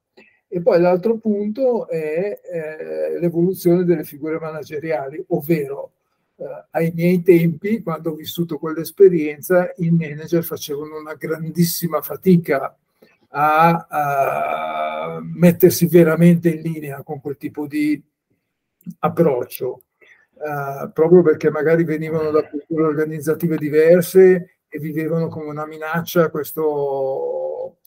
E poi l'altro punto è eh, l'evoluzione delle figure manageriali, ovvero eh, ai miei tempi, quando ho vissuto quell'esperienza, i manager facevano una grandissima fatica a, a mettersi veramente in linea con quel tipo di approccio, uh, proprio perché magari venivano da culture organizzative diverse e vivevano come una minaccia questo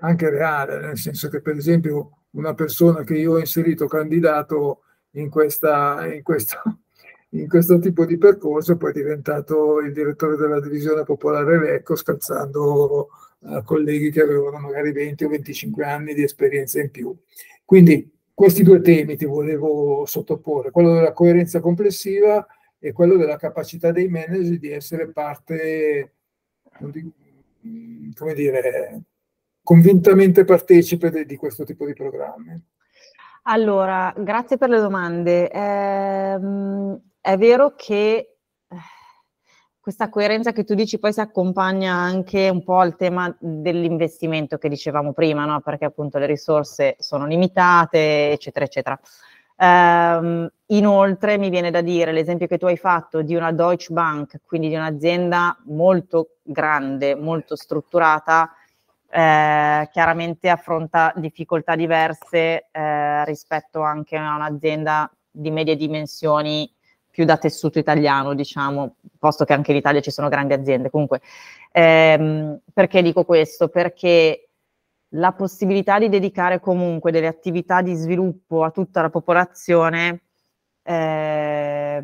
anche reale, nel senso che per esempio una persona che io ho inserito candidato in, questa, in, questo, in questo tipo di percorso poi è diventato il direttore della divisione popolare Lecco scalzando eh, colleghi che avevano magari 20 o 25 anni di esperienza in più. Quindi questi due temi ti volevo sottoporre, quello della coerenza complessiva e quello della capacità dei manager di essere parte, come dire, convintamente partecipe di questo tipo di programmi. Allora, grazie per le domande. Eh, è vero che questa coerenza che tu dici poi si accompagna anche un po' al tema dell'investimento che dicevamo prima, no? perché appunto le risorse sono limitate, eccetera, eccetera. Um, inoltre mi viene da dire l'esempio che tu hai fatto di una Deutsche Bank, quindi di un'azienda molto grande, molto strutturata, eh, chiaramente affronta difficoltà diverse eh, rispetto anche a un'azienda di medie dimensioni più da tessuto italiano, diciamo, posto che anche in Italia ci sono grandi aziende. Comunque, ehm, perché dico questo? Perché la possibilità di dedicare comunque delle attività di sviluppo a tutta la popolazione eh,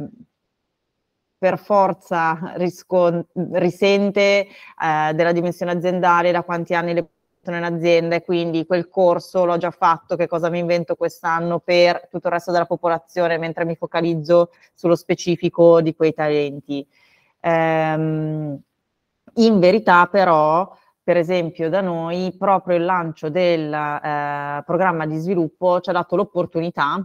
per forza riscont- risente eh, della dimensione aziendale, da quanti anni le progetto nell'azienda e quindi quel corso l'ho già fatto, che cosa mi invento quest'anno per tutto il resto della popolazione mentre mi focalizzo sullo specifico di quei talenti. Ehm, in verità però, per esempio da noi, proprio il lancio del eh, programma di sviluppo ci ha dato l'opportunità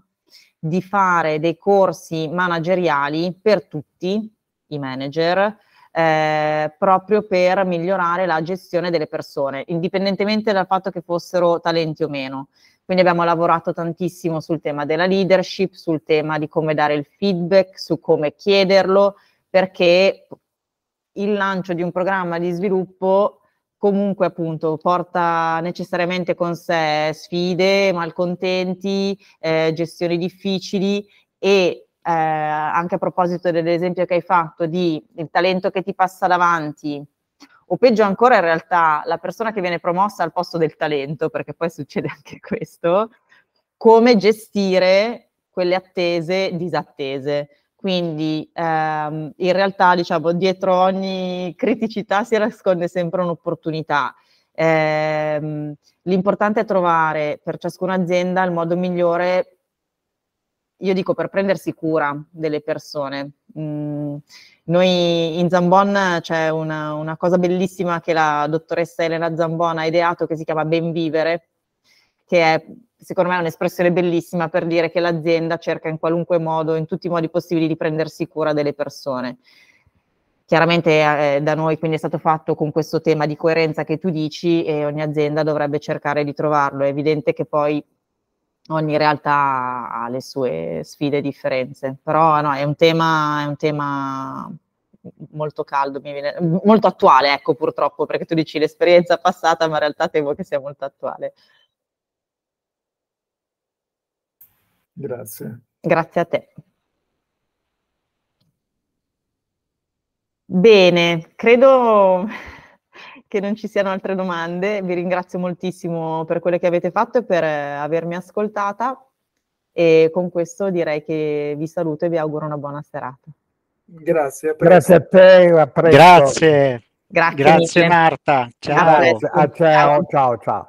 di fare dei corsi manageriali per tutti i manager, eh, proprio per migliorare la gestione delle persone, indipendentemente dal fatto che fossero talenti o meno. Quindi abbiamo lavorato tantissimo sul tema della leadership, sul tema di come dare il feedback, su come chiederlo, perché il lancio di un programma di sviluppo comunque appunto porta necessariamente con sé sfide, malcontenti, eh, gestioni difficili e eh, anche a proposito dell'esempio che hai fatto di il talento che ti passa davanti, o peggio ancora in realtà la persona che viene promossa al posto del talento, perché poi succede anche questo, come gestire quelle attese disattese. Quindi ehm, in realtà diciamo dietro ogni criticità si nasconde sempre un'opportunità. Eh, l'importante è trovare per ciascuna azienda il modo migliore io dico per prendersi cura delle persone. Mm, noi in Zambon c'è una, una, cosa bellissima che la dottoressa Elena Zambon ha ideato che si chiama Ben Vivere, che è secondo me un'espressione bellissima per dire che l'azienda cerca in qualunque modo, in tutti i modi possibili, di prendersi cura delle persone. Chiaramente eh, da noi quindi è stato fatto con questo tema di coerenza che tu dici e ogni azienda dovrebbe cercare di trovarlo. È evidente che poi ogni realtà ha le sue sfide e differenze, però no, è un tema, è un tema molto caldo, viene, molto attuale, ecco purtroppo, perché tu dici l'esperienza passata, ma in realtà temo che sia molto attuale. Grazie. Grazie a te. Bene, credo che non ci siano altre domande. Vi ringrazio moltissimo per quello che avete fatto e per eh, avermi ascoltata. E con questo direi che vi saluto e vi auguro una buona serata. Grazie, a, Grazie a te, a Grazie. Grazie, Grazie Marta. Ciao. ciao, ciao, ciao.